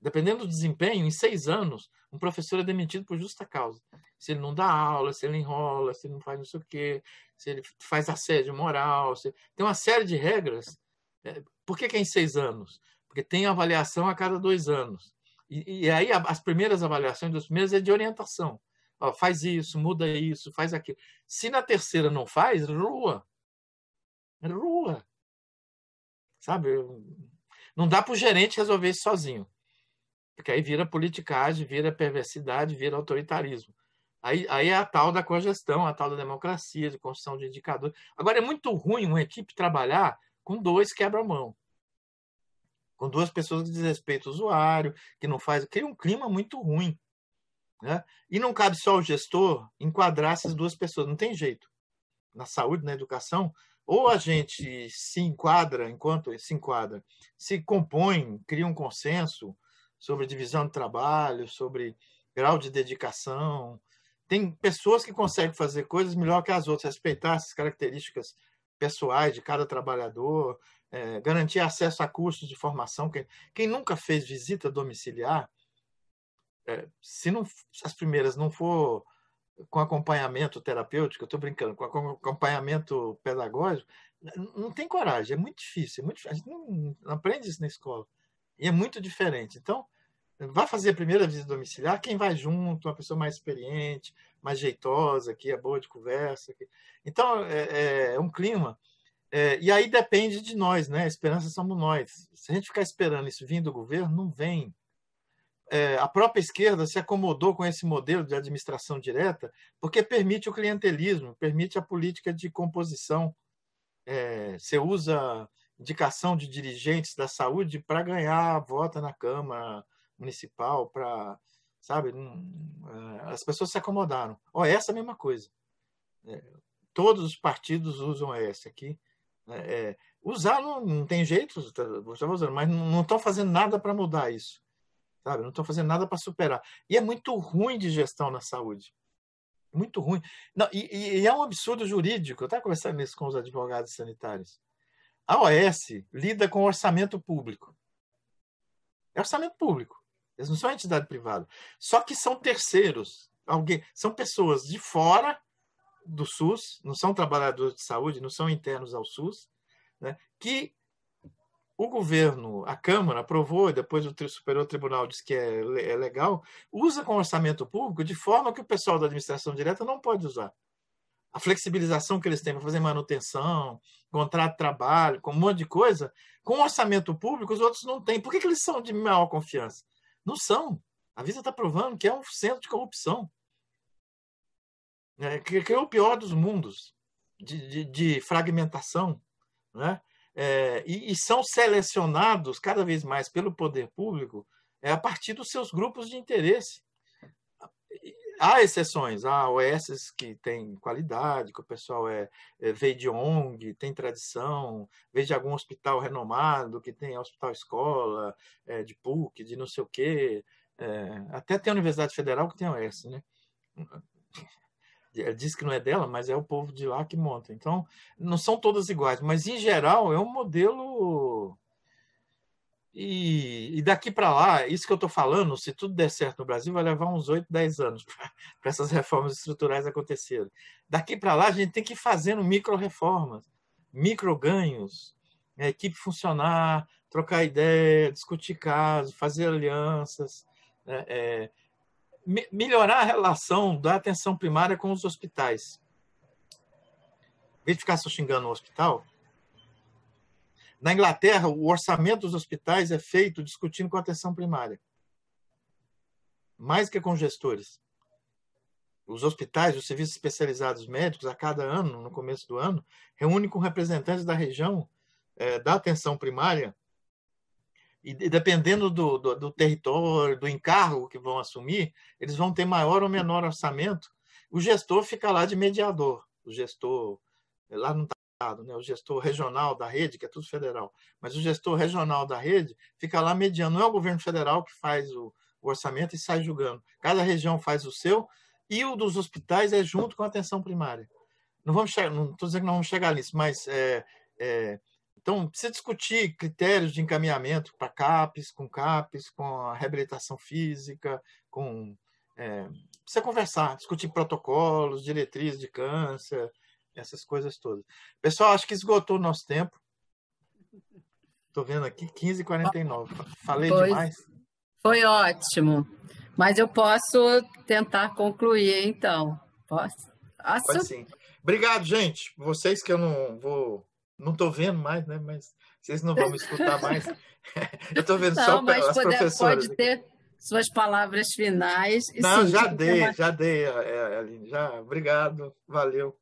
dependendo do desempenho, em seis anos, um professor é demitido por justa causa. Se ele não dá aula, se ele enrola, se ele não faz não sei o quê, se ele faz assédio moral. Se... Tem uma série de regras. É, por que, que é em seis anos? Porque tem avaliação a cada dois anos. E, e aí as primeiras avaliações dos primeiros é de orientação. Ó, faz isso, muda isso, faz aquilo. Se na terceira não faz, rua. Rua. Sabe? Não dá para o gerente resolver isso sozinho. Porque aí vira politicagem, vira perversidade, vira autoritarismo. Aí, aí é a tal da congestão, a tal da democracia, de construção de indicadores. Agora, é muito ruim uma equipe trabalhar com dois quebra-mão. Com duas pessoas que desrespeitam o usuário, que não faz. Cria um clima muito ruim. Né? E não cabe só o gestor enquadrar essas duas pessoas, não tem jeito. Na saúde, na educação, ou a gente se enquadra, enquanto se enquadra, se compõe, cria um consenso, sobre divisão de trabalho, sobre grau de dedicação. Tem pessoas que conseguem fazer coisas melhor que as outras, respeitar essas características pessoais de cada trabalhador, é, garantir acesso a cursos de formação. Quem, quem nunca fez visita domiciliar, é, se não, se as primeiras não for com acompanhamento terapêutico, estou brincando, com acompanhamento pedagógico, não tem coragem, é muito difícil, é muito, a gente não, não aprende isso na escola. E é muito diferente. Então, vai fazer a primeira visita domiciliar, quem vai junto, uma pessoa mais experiente, mais jeitosa, que é boa de conversa. Que... Então, é, é, é um clima. É, e aí depende de nós, né? A esperança somos nós. Se a gente ficar esperando isso vindo do governo, não vem. É, a própria esquerda se acomodou com esse modelo de administração direta porque permite o clientelismo, permite a política de composição. É, você usa indicação de dirigentes da saúde para ganhar a volta na Câmara Municipal, para, sabe, hum, eh, as pessoas se acomodaram. Oh, essa é a mesma coisa. É, todos os partidos usam essa aqui. Né, é, usar não, não, tem jeito, estava tá, tá usando, mas não estão fazendo nada para mudar isso. Sabe? Não estão fazendo nada para superar. E é muito ruim de gestão na saúde. Muito ruim. Não, e, e é um absurdo jurídico. Eu estava conversando isso com os advogados sanitários. A OS lida com orçamento público. É orçamento público. Eles não são entidade privada. Só que são terceiros. Alguém, são pessoas de fora do SUS, não são trabalhadores de saúde, não são internos ao SUS, né, que o governo, a Câmara aprovou, e depois o Superior Tribunal disse que é, é legal, usa com orçamento público de forma que o pessoal da administração direta não pode usar a flexibilização que eles têm para fazer manutenção, contrato de trabalho, com um monte de coisa, com orçamento público os outros não têm. Por que, que eles são de maior confiança? Não são. A Visa está provando que é um centro de corrupção. É, que, é o pior dos mundos, de, de, de fragmentação. Né? É, e, e são selecionados cada vez mais pelo poder público é, a partir dos seus grupos de interesse. Há exceções, há OSs que têm qualidade, que o pessoal é, é veio de ONG, tem tradição, veio de algum hospital renomado, que tem hospital escola, é, de PUC, de não sei o quê. É, até tem a Universidade Federal que tem OS, né? Diz que não é dela, mas é o povo de lá que monta. Então, não são todas iguais, mas em geral é um modelo e, e daqui para lá, isso que eu estou falando, se tudo der certo no Brasil, vai levar uns 8, 10 anos para essas reformas estruturais acontecerem. Daqui para lá, a gente tem que ir fazendo micro-reformas, micro-ganhos, a né, equipe funcionar, trocar ideia, discutir casos, fazer alianças, né, é, é, melhorar a relação da atenção primária com os hospitais. Em vez de ficar só xingando o hospital, na Inglaterra, o orçamento dos hospitais é feito discutindo com a atenção primária, mais que com gestores. Os hospitais, os serviços especializados médicos, a cada ano, no começo do ano, reúnem com representantes da região é, da atenção primária e dependendo do, do, do, território, do encargo que vão assumir, eles vão ter maior ou menor orçamento. O gestor fica lá de mediador, o gestor lá não está né, o gestor regional da rede, que é tudo federal, mas o gestor regional da rede fica lá mediando. Não é o governo federal que faz o, o orçamento e sai julgando. Cada região faz o seu e o dos hospitais é junto com a atenção primária. Não vamos chegar, não estou dizendo que não vamos chegar nisso, mas é, é, então precisa discutir critérios de encaminhamento para CAPES, com CAPES, com a reabilitação física, com é, precisa conversar, discutir protocolos, diretrizes de câncer, essas coisas todas. Pessoal, acho que esgotou o nosso tempo. Estou vendo aqui, 15h49. Falei pois, demais? Foi ótimo. Mas eu posso tentar concluir, então. Posso? Posso? Pode sim. Obrigado, gente. Vocês que eu não vou. Não estou vendo mais, né? Mas vocês não vão me escutar mais. eu estou vendo não, só mas as poder, professoras. Pode ter suas palavras finais. não, já, dei, uma... já dei, já é, dei, é, Aline. Já, obrigado, valeu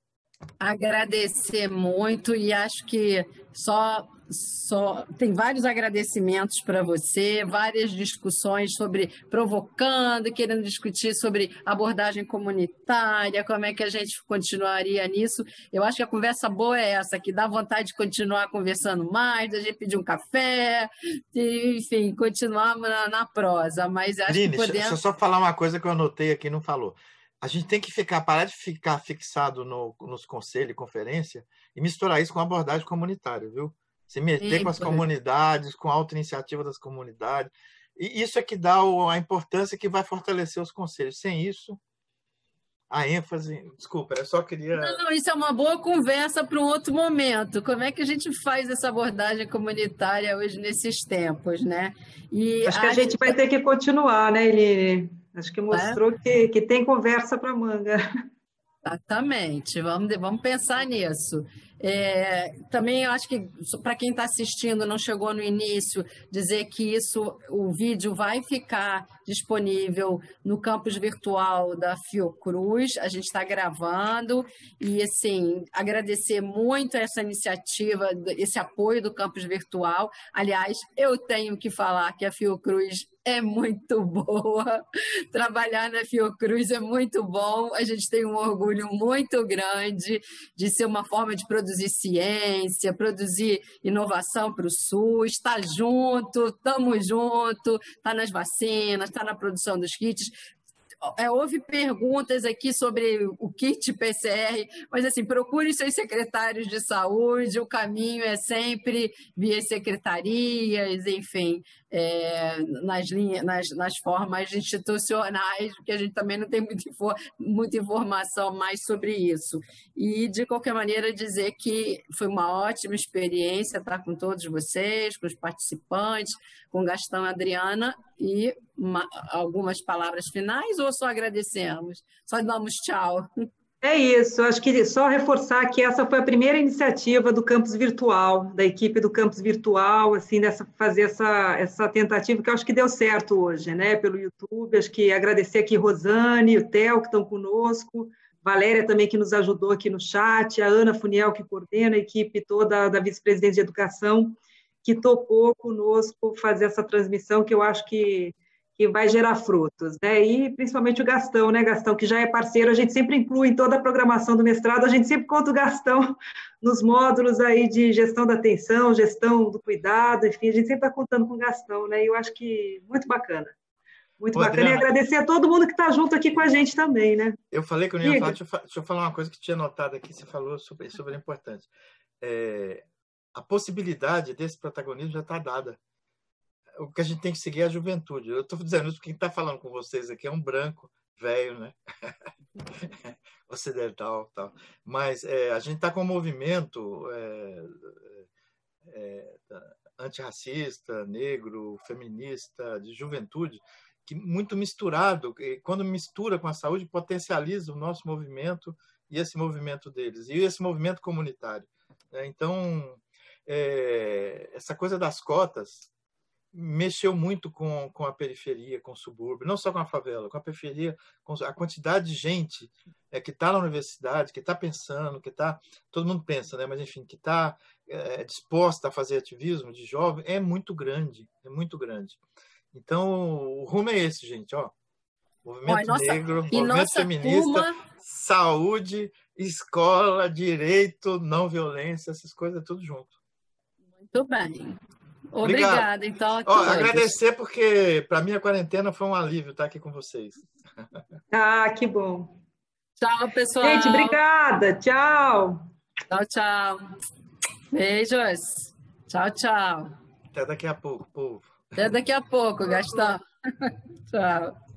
agradecer muito e acho que só só tem vários agradecimentos para você, várias discussões sobre provocando, querendo discutir sobre abordagem comunitária, como é que a gente continuaria nisso. Eu acho que a conversa boa é essa, que dá vontade de continuar conversando mais, da gente pedir um café, enfim, continuar na, na prosa. Mas acho que podemos... deixa eu só falar uma coisa que eu anotei aqui não falou a gente tem que ficar, parar de ficar fixado no, nos conselhos e conferência e misturar isso com abordagem comunitária, viu? Se meter Sim, com as comunidades, com a autoiniciativa das comunidades. E isso é que dá o, a importância que vai fortalecer os conselhos. Sem isso, a ênfase. Desculpa, eu só queria. Não, não isso é uma boa conversa para um outro momento. Como é que a gente faz essa abordagem comunitária hoje nesses tempos, né? E Acho que a gente vai ter que continuar, né, Eline? Acho que tá? mostrou é? que, que tem conversa para manga. Exatamente, vamos, vamos pensar nisso. É, também eu acho que para quem está assistindo não chegou no início, dizer que isso, o vídeo vai ficar disponível no campus virtual da Fiocruz. A gente está gravando e assim agradecer muito essa iniciativa, esse apoio do campus virtual. Aliás, eu tenho que falar que a Fiocruz é muito boa, trabalhar na Fiocruz é muito bom, a gente tem um orgulho muito grande de ser uma forma de produzir ciência, produzir inovação para o SUS, está junto, estamos junto, está nas vacinas, está na produção dos kits, é, houve perguntas aqui sobre o kit PCR, mas assim, procure seus secretários de saúde, o caminho é sempre via secretarias, enfim, é, nas, linhas, nas, nas formas institucionais, porque a gente também não tem muita, muita informação mais sobre isso. E, de qualquer maneira, dizer que foi uma ótima experiência estar com todos vocês, com os participantes, com Gastão e Adriana, e uma, algumas palavras finais ou só agradecemos? Só damos tchau. É isso, acho que só reforçar que essa foi a primeira iniciativa do campus virtual, da equipe do campus virtual, assim, fazer essa, essa tentativa que acho que deu certo hoje, né, pelo YouTube. Acho que agradecer aqui Rosane, o Theo, que estão conosco, Valéria também, que nos ajudou aqui no chat, a Ana Funiel, que coordena a equipe toda da vice-presidente de educação, que topou conosco fazer essa transmissão, que eu acho que que vai gerar frutos, né? E principalmente o Gastão, né, Gastão, que já é parceiro, a gente sempre inclui em toda a programação do mestrado, a gente sempre conta o Gastão nos módulos aí de gestão da atenção, gestão do cuidado, enfim, a gente sempre está contando com o Gastão, né? E eu acho que muito bacana. Muito Ô, bacana. Adriana, e agradecer a todo mundo que está junto aqui com a gente também, né? Eu falei que eu não ia falar, deixa eu, deixa eu falar uma coisa que tinha notado aqui, você falou super, super importante. É, a possibilidade desse protagonismo já está dada o que a gente tem que seguir é a juventude. Eu estou dizendo isso porque quem está falando com vocês aqui é um branco, velho, né? Ocidental tal. Tá, tá. Mas é, a gente está com um movimento é, é, é, antirracista, negro, feminista, de juventude, que muito misturado. E quando mistura com a saúde, potencializa o nosso movimento e esse movimento deles, e esse movimento comunitário. Né? Então, é, essa coisa das cotas mexeu muito com, com a periferia, com o subúrbio, não só com a favela, com a periferia, com a quantidade de gente é, que está na universidade, que está pensando, que está. Todo mundo pensa, né? mas enfim, que está é, disposta a fazer ativismo de jovem, é muito grande, é muito grande. Então, o rumo é esse, gente, ó. Movimento nossa, negro, movimento feminista, turma... saúde, escola, direito, não violência, essas coisas é tudo junto. Muito bem. Obrigada, Obrigado. então. Ó, agradecer, porque para mim a quarentena foi um alívio estar tá, aqui com vocês. Ah, que bom. Tchau, pessoal. Gente, obrigada. Tchau. Tchau, tchau. Beijos. Tchau, tchau. Até daqui a pouco, povo. Até daqui a pouco, Gastão. tchau.